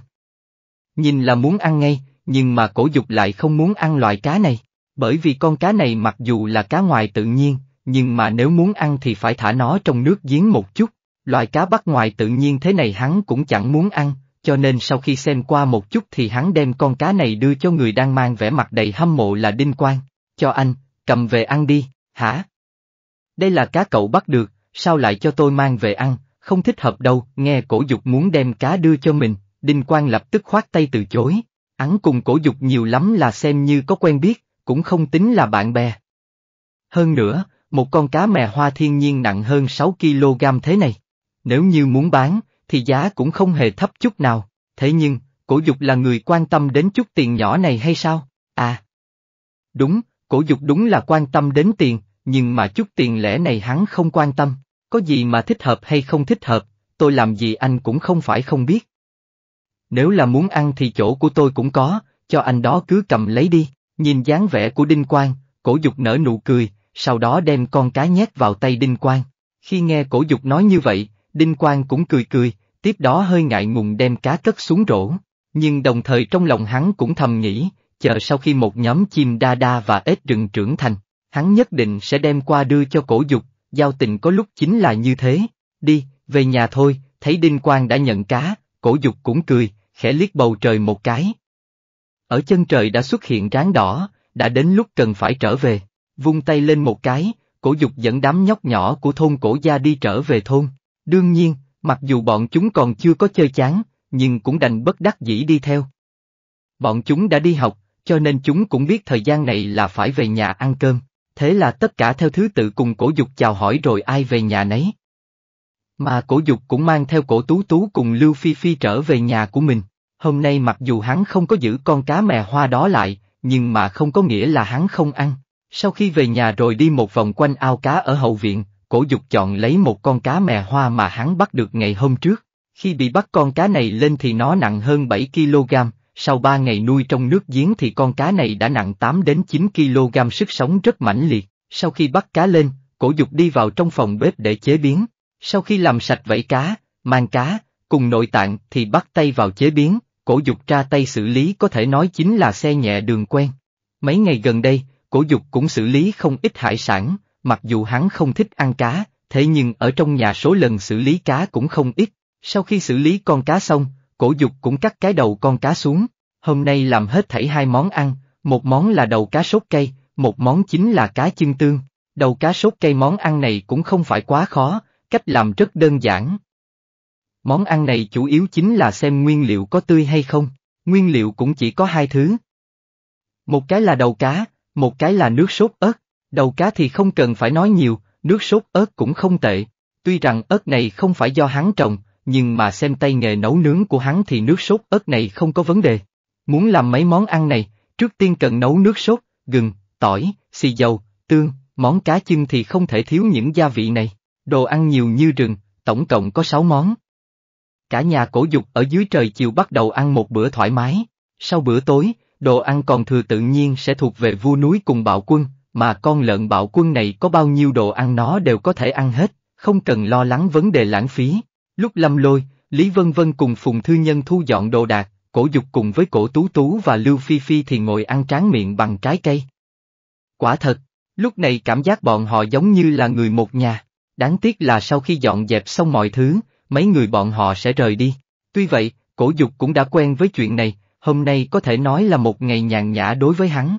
Nhìn là muốn ăn ngay, nhưng mà cổ dục lại không muốn ăn loại cá này, bởi vì con cá này mặc dù là cá ngoài tự nhiên, nhưng mà nếu muốn ăn thì phải thả nó trong nước giếng một chút, Loại cá bắt ngoài tự nhiên thế này hắn cũng chẳng muốn ăn, cho nên sau khi xem qua một chút thì hắn đem con cá này đưa cho người đang mang vẻ mặt đầy hâm mộ là Đinh Quang, cho anh, cầm về ăn đi, hả? Đây là cá cậu bắt được, sao lại cho tôi mang về ăn, không thích hợp đâu, nghe cổ dục muốn đem cá đưa cho mình, Đinh Quang lập tức khoát tay từ chối, hắn cùng cổ dục nhiều lắm là xem như có quen biết, cũng không tính là bạn bè. Hơn nữa, một con cá mè hoa thiên nhiên nặng hơn 6 kg thế này nếu như muốn bán, thì giá cũng không hề thấp chút nào, thế nhưng, cổ dục là người quan tâm đến chút tiền nhỏ này hay sao? À, đúng, cổ dục đúng là quan tâm đến tiền, nhưng mà chút tiền lẻ này hắn không quan tâm, có gì mà thích hợp hay không thích hợp, tôi làm gì anh cũng không phải không biết. Nếu là muốn ăn thì chỗ của tôi cũng có, cho anh đó cứ cầm lấy đi, nhìn dáng vẻ của Đinh Quang, cổ dục nở nụ cười, sau đó đem con cá nhét vào tay Đinh Quang. Khi nghe cổ dục nói như vậy, Đinh Quang cũng cười cười, tiếp đó hơi ngại ngùng đem cá cất xuống rổ, nhưng đồng thời trong lòng hắn cũng thầm nghĩ, chờ sau khi một nhóm chim đa đa và ếch rừng trưởng thành, hắn nhất định sẽ đem qua đưa cho cổ dục, giao tình có lúc chính là như thế, đi, về nhà thôi, thấy Đinh Quang đã nhận cá, cổ dục cũng cười, khẽ liếc bầu trời một cái. Ở chân trời đã xuất hiện ráng đỏ, đã đến lúc cần phải trở về, vung tay lên một cái, cổ dục dẫn đám nhóc nhỏ của thôn cổ gia đi trở về thôn. Đương nhiên, mặc dù bọn chúng còn chưa có chơi chán, nhưng cũng đành bất đắc dĩ đi theo. Bọn chúng đã đi học, cho nên chúng cũng biết thời gian này là phải về nhà ăn cơm, thế là tất cả theo thứ tự cùng cổ dục chào hỏi rồi ai về nhà nấy. Mà cổ dục cũng mang theo cổ tú tú cùng Lưu Phi Phi trở về nhà của mình, hôm nay mặc dù hắn không có giữ con cá mè hoa đó lại, nhưng mà không có nghĩa là hắn không ăn. Sau khi về nhà rồi đi một vòng quanh ao cá ở hậu viện, cổ dục chọn lấy một con cá mè hoa mà hắn bắt được ngày hôm trước. Khi bị bắt con cá này lên thì nó nặng hơn 7 kg, sau 3 ngày nuôi trong nước giếng thì con cá này đã nặng 8 đến 9 kg sức sống rất mãnh liệt. Sau khi bắt cá lên, cổ dục đi vào trong phòng bếp để chế biến. Sau khi làm sạch vảy cá, mang cá, cùng nội tạng thì bắt tay vào chế biến, cổ dục ra tay xử lý có thể nói chính là xe nhẹ đường quen. Mấy ngày gần đây, cổ dục cũng xử lý không ít hải sản, mặc dù hắn không thích ăn cá, thế nhưng ở trong nhà số lần xử lý cá cũng không ít. Sau khi xử lý con cá xong, cổ dục cũng cắt cái đầu con cá xuống. Hôm nay làm hết thảy hai món ăn, một món là đầu cá sốt cây, một món chính là cá chân tương. Đầu cá sốt cây món ăn này cũng không phải quá khó, cách làm rất đơn giản. Món ăn này chủ yếu chính là xem nguyên liệu có tươi hay không, nguyên liệu cũng chỉ có hai thứ. Một cái là đầu cá, một cái là nước sốt ớt, Đầu cá thì không cần phải nói nhiều, nước sốt ớt cũng không tệ. Tuy rằng ớt này không phải do hắn trồng, nhưng mà xem tay nghề nấu nướng của hắn thì nước sốt ớt này không có vấn đề. Muốn làm mấy món ăn này, trước tiên cần nấu nước sốt, gừng, tỏi, xì dầu, tương, món cá chưng thì không thể thiếu những gia vị này. Đồ ăn nhiều như rừng, tổng cộng có 6 món. Cả nhà cổ dục ở dưới trời chiều bắt đầu ăn một bữa thoải mái. Sau bữa tối, đồ ăn còn thừa tự nhiên sẽ thuộc về vua núi cùng bạo quân, mà con lợn bạo quân này có bao nhiêu đồ ăn nó đều có thể ăn hết, không cần lo lắng vấn đề lãng phí. Lúc lâm lôi, Lý Vân Vân cùng Phùng Thư Nhân thu dọn đồ đạc, cổ dục cùng với cổ tú tú và Lưu Phi Phi thì ngồi ăn tráng miệng bằng trái cây. Quả thật, lúc này cảm giác bọn họ giống như là người một nhà, đáng tiếc là sau khi dọn dẹp xong mọi thứ, mấy người bọn họ sẽ rời đi. Tuy vậy, cổ dục cũng đã quen với chuyện này, hôm nay có thể nói là một ngày nhàn nhã đối với hắn.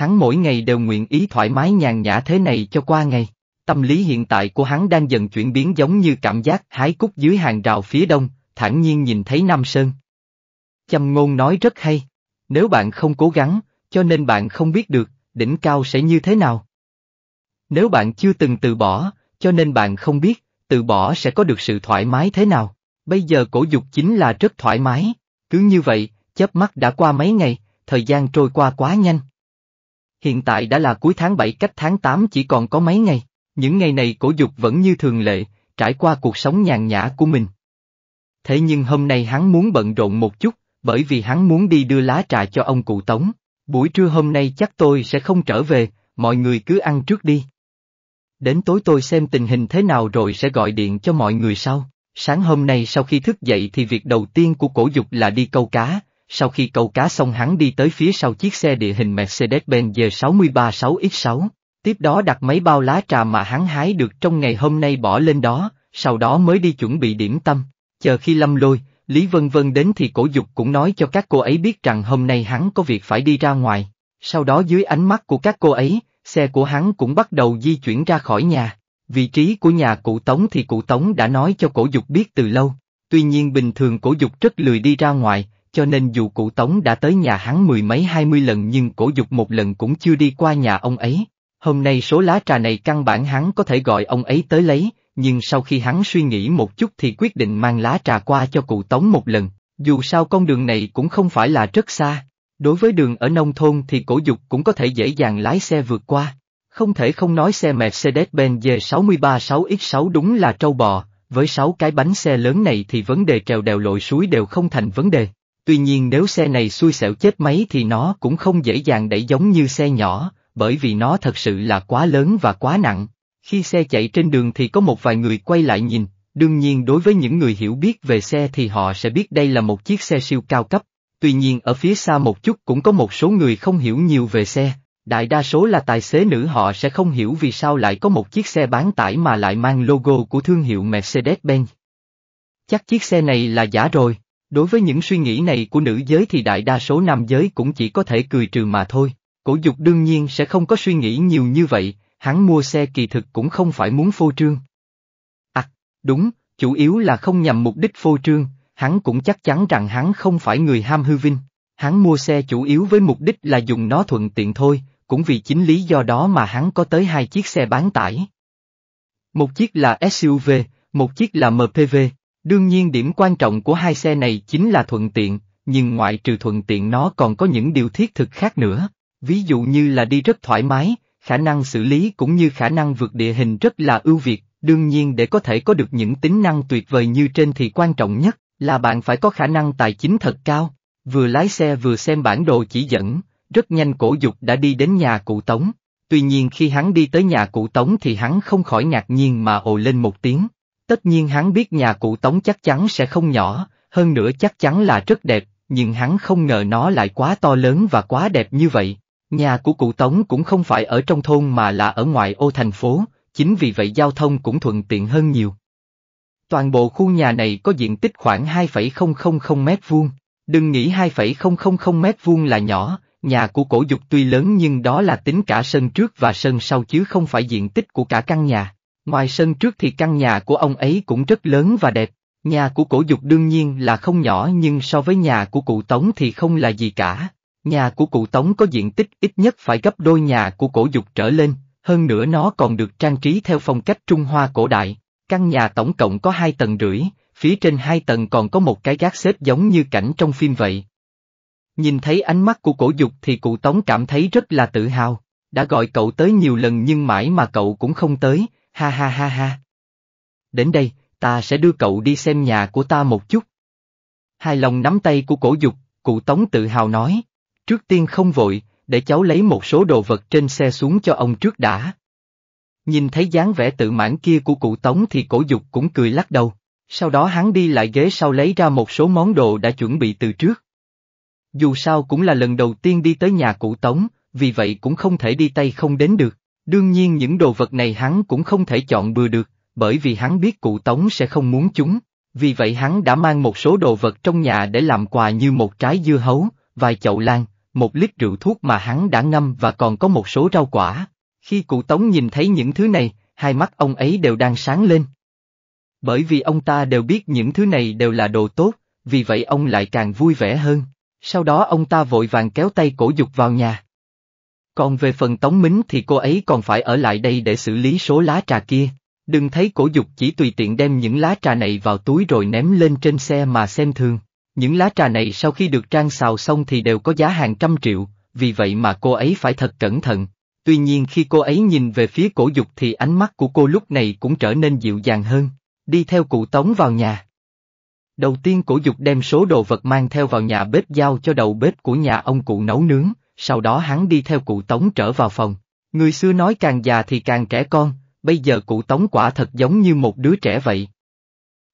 Hắn mỗi ngày đều nguyện ý thoải mái nhàn nhã thế này cho qua ngày. Tâm lý hiện tại của hắn đang dần chuyển biến giống như cảm giác hái cúc dưới hàng rào phía đông, thản nhiên nhìn thấy Nam Sơn. Châm ngôn nói rất hay. Nếu bạn không cố gắng, cho nên bạn không biết được, đỉnh cao sẽ như thế nào. Nếu bạn chưa từng từ bỏ, cho nên bạn không biết, từ bỏ sẽ có được sự thoải mái thế nào. Bây giờ cổ dục chính là rất thoải mái. Cứ như vậy, chớp mắt đã qua mấy ngày, thời gian trôi qua quá nhanh hiện tại đã là cuối tháng 7 cách tháng 8 chỉ còn có mấy ngày, những ngày này cổ dục vẫn như thường lệ, trải qua cuộc sống nhàn nhã của mình. Thế nhưng hôm nay hắn muốn bận rộn một chút, bởi vì hắn muốn đi đưa lá trà cho ông cụ Tống, buổi trưa hôm nay chắc tôi sẽ không trở về, mọi người cứ ăn trước đi. Đến tối tôi xem tình hình thế nào rồi sẽ gọi điện cho mọi người sau. Sáng hôm nay sau khi thức dậy thì việc đầu tiên của cổ dục là đi câu cá, sau khi câu cá xong hắn đi tới phía sau chiếc xe địa hình Mercedes-Benz G63 6X6, tiếp đó đặt mấy bao lá trà mà hắn hái được trong ngày hôm nay bỏ lên đó, sau đó mới đi chuẩn bị điểm tâm, chờ khi lâm lôi, Lý Vân Vân đến thì cổ dục cũng nói cho các cô ấy biết rằng hôm nay hắn có việc phải đi ra ngoài, sau đó dưới ánh mắt của các cô ấy, xe của hắn cũng bắt đầu di chuyển ra khỏi nhà. Vị trí của nhà cụ Tống thì cụ Tống đã nói cho cổ dục biết từ lâu, tuy nhiên bình thường cổ dục rất lười đi ra ngoài, cho nên dù cụ Tống đã tới nhà hắn mười mấy hai mươi lần nhưng cổ dục một lần cũng chưa đi qua nhà ông ấy. Hôm nay số lá trà này căn bản hắn có thể gọi ông ấy tới lấy, nhưng sau khi hắn suy nghĩ một chút thì quyết định mang lá trà qua cho cụ Tống một lần, dù sao con đường này cũng không phải là rất xa. Đối với đường ở nông thôn thì cổ dục cũng có thể dễ dàng lái xe vượt qua. Không thể không nói xe Mercedes-Benz G636X6 đúng là trâu bò, với 6 cái bánh xe lớn này thì vấn đề trèo đèo lội suối đều không thành vấn đề. Tuy nhiên nếu xe này xui xẻo chết máy thì nó cũng không dễ dàng đẩy giống như xe nhỏ, bởi vì nó thật sự là quá lớn và quá nặng. Khi xe chạy trên đường thì có một vài người quay lại nhìn, đương nhiên đối với những người hiểu biết về xe thì họ sẽ biết đây là một chiếc xe siêu cao cấp. Tuy nhiên ở phía xa một chút cũng có một số người không hiểu nhiều về xe, đại đa số là tài xế nữ họ sẽ không hiểu vì sao lại có một chiếc xe bán tải mà lại mang logo của thương hiệu Mercedes-Benz. Chắc chiếc xe này là giả rồi. Đối với những suy nghĩ này của nữ giới thì đại đa số nam giới cũng chỉ có thể cười trừ mà thôi. Cổ dục đương nhiên sẽ không có suy nghĩ nhiều như vậy, hắn mua xe kỳ thực cũng không phải muốn phô trương. À, đúng, chủ yếu là không nhằm mục đích phô trương, hắn cũng chắc chắn rằng hắn không phải người ham hư vinh. Hắn mua xe chủ yếu với mục đích là dùng nó thuận tiện thôi, cũng vì chính lý do đó mà hắn có tới hai chiếc xe bán tải. Một chiếc là SUV, một chiếc là MPV, Đương nhiên điểm quan trọng của hai xe này chính là thuận tiện, nhưng ngoại trừ thuận tiện nó còn có những điều thiết thực khác nữa. Ví dụ như là đi rất thoải mái, khả năng xử lý cũng như khả năng vượt địa hình rất là ưu việt, đương nhiên để có thể có được những tính năng tuyệt vời như trên thì quan trọng nhất là bạn phải có khả năng tài chính thật cao. Vừa lái xe vừa xem bản đồ chỉ dẫn, rất nhanh cổ dục đã đi đến nhà cụ Tống. Tuy nhiên khi hắn đi tới nhà cụ Tống thì hắn không khỏi ngạc nhiên mà ồ lên một tiếng, Tất nhiên hắn biết nhà cụ Tống chắc chắn sẽ không nhỏ, hơn nữa chắc chắn là rất đẹp, nhưng hắn không ngờ nó lại quá to lớn và quá đẹp như vậy. Nhà của cụ Tống cũng không phải ở trong thôn mà là ở ngoài ô thành phố, chính vì vậy giao thông cũng thuận tiện hơn nhiều. Toàn bộ khu nhà này có diện tích khoảng 2,000 mét vuông. Đừng nghĩ 2,000 mét vuông là nhỏ, nhà của cổ dục tuy lớn nhưng đó là tính cả sân trước và sân sau chứ không phải diện tích của cả căn nhà. Ngoài sân trước thì căn nhà của ông ấy cũng rất lớn và đẹp, nhà của cổ dục đương nhiên là không nhỏ nhưng so với nhà của cụ Tống thì không là gì cả. Nhà của cụ Tống có diện tích ít nhất phải gấp đôi nhà của cổ dục trở lên, hơn nữa nó còn được trang trí theo phong cách Trung Hoa cổ đại. Căn nhà tổng cộng có hai tầng rưỡi, phía trên hai tầng còn có một cái gác xếp giống như cảnh trong phim vậy. Nhìn thấy ánh mắt của cổ dục thì cụ Tống cảm thấy rất là tự hào, đã gọi cậu tới nhiều lần nhưng mãi mà cậu cũng không tới, ha ha ha ha. Đến đây, ta sẽ đưa cậu đi xem nhà của ta một chút. Hai lòng nắm tay của cổ dục, cụ Tống tự hào nói. Trước tiên không vội, để cháu lấy một số đồ vật trên xe xuống cho ông trước đã. Nhìn thấy dáng vẻ tự mãn kia của cụ Tống thì cổ dục cũng cười lắc đầu. Sau đó hắn đi lại ghế sau lấy ra một số món đồ đã chuẩn bị từ trước. Dù sao cũng là lần đầu tiên đi tới nhà cụ Tống, vì vậy cũng không thể đi tay không đến được. Đương nhiên những đồ vật này hắn cũng không thể chọn bừa được, bởi vì hắn biết cụ Tống sẽ không muốn chúng. Vì vậy hắn đã mang một số đồ vật trong nhà để làm quà như một trái dưa hấu, vài chậu lan, một lít rượu thuốc mà hắn đã ngâm và còn có một số rau quả. Khi cụ Tống nhìn thấy những thứ này, hai mắt ông ấy đều đang sáng lên. Bởi vì ông ta đều biết những thứ này đều là đồ tốt, vì vậy ông lại càng vui vẻ hơn. Sau đó ông ta vội vàng kéo tay cổ dục vào nhà. Còn về phần Tống Mính thì cô ấy còn phải ở lại đây để xử lý số lá trà kia. Đừng thấy cổ dục chỉ tùy tiện đem những lá trà này vào túi rồi ném lên trên xe mà xem thường. Những lá trà này sau khi được trang xào xong thì đều có giá hàng trăm triệu, vì vậy mà cô ấy phải thật cẩn thận. Tuy nhiên khi cô ấy nhìn về phía cổ dục thì ánh mắt của cô lúc này cũng trở nên dịu dàng hơn, đi theo cụ Tống vào nhà. Đầu tiên cổ dục đem số đồ vật mang theo vào nhà bếp giao cho đầu bếp của nhà ông cụ nấu nướng sau đó hắn đi theo cụ Tống trở vào phòng. Người xưa nói càng già thì càng trẻ con, bây giờ cụ Tống quả thật giống như một đứa trẻ vậy.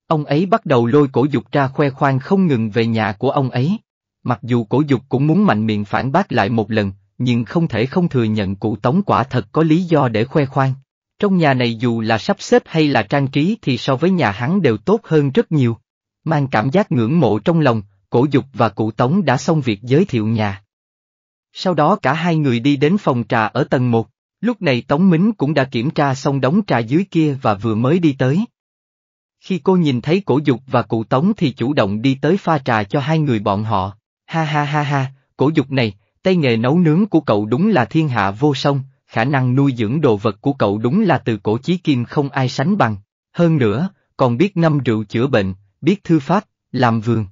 Ông ấy bắt đầu lôi cổ dục ra khoe khoang không ngừng về nhà của ông ấy. Mặc dù cổ dục cũng muốn mạnh miệng phản bác lại một lần, nhưng không thể không thừa nhận cụ Tống quả thật có lý do để khoe khoang. Trong nhà này dù là sắp xếp hay là trang trí thì so với nhà hắn đều tốt hơn rất nhiều. Mang cảm giác ngưỡng mộ trong lòng, cổ dục và cụ Tống đã xong việc giới thiệu nhà. Sau đó cả hai người đi đến phòng trà ở tầng một. lúc này Tống Mính cũng đã kiểm tra xong đống trà dưới kia và vừa mới đi tới. Khi cô nhìn thấy cổ dục và cụ Tống thì chủ động đi tới pha trà cho hai người bọn họ. Ha ha ha ha, cổ dục này, tay nghề nấu nướng của cậu đúng là thiên hạ vô song, khả năng nuôi dưỡng đồ vật của cậu đúng là từ cổ chí kim không ai sánh bằng. Hơn nữa, còn biết ngâm rượu chữa bệnh, biết thư pháp, làm vườn.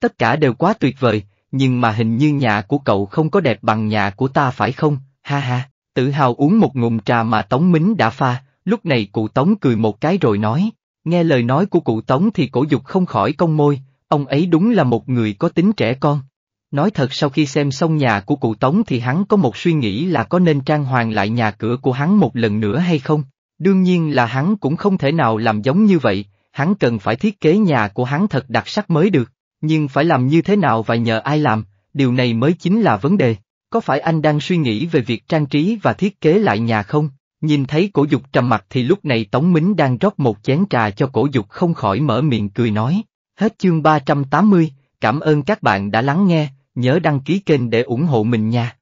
Tất cả đều quá tuyệt vời, nhưng mà hình như nhà của cậu không có đẹp bằng nhà của ta phải không, ha ha, tự hào uống một ngụm trà mà Tống Mính đã pha, lúc này cụ Tống cười một cái rồi nói, nghe lời nói của cụ Tống thì cổ dục không khỏi cong môi, ông ấy đúng là một người có tính trẻ con. Nói thật sau khi xem xong nhà của cụ Tống thì hắn có một suy nghĩ là có nên trang hoàng lại nhà cửa của hắn một lần nữa hay không, đương nhiên là hắn cũng không thể nào làm giống như vậy, hắn cần phải thiết kế nhà của hắn thật đặc sắc mới được. Nhưng phải làm như thế nào và nhờ ai làm, điều này mới chính là vấn đề. Có phải anh đang suy nghĩ về việc trang trí và thiết kế lại nhà không? Nhìn thấy cổ dục trầm mặt thì lúc này Tống Mính đang rót một chén trà cho cổ dục không khỏi mở miệng cười nói. Hết chương 380, cảm ơn các bạn đã lắng nghe, nhớ đăng ký kênh để ủng hộ mình nha.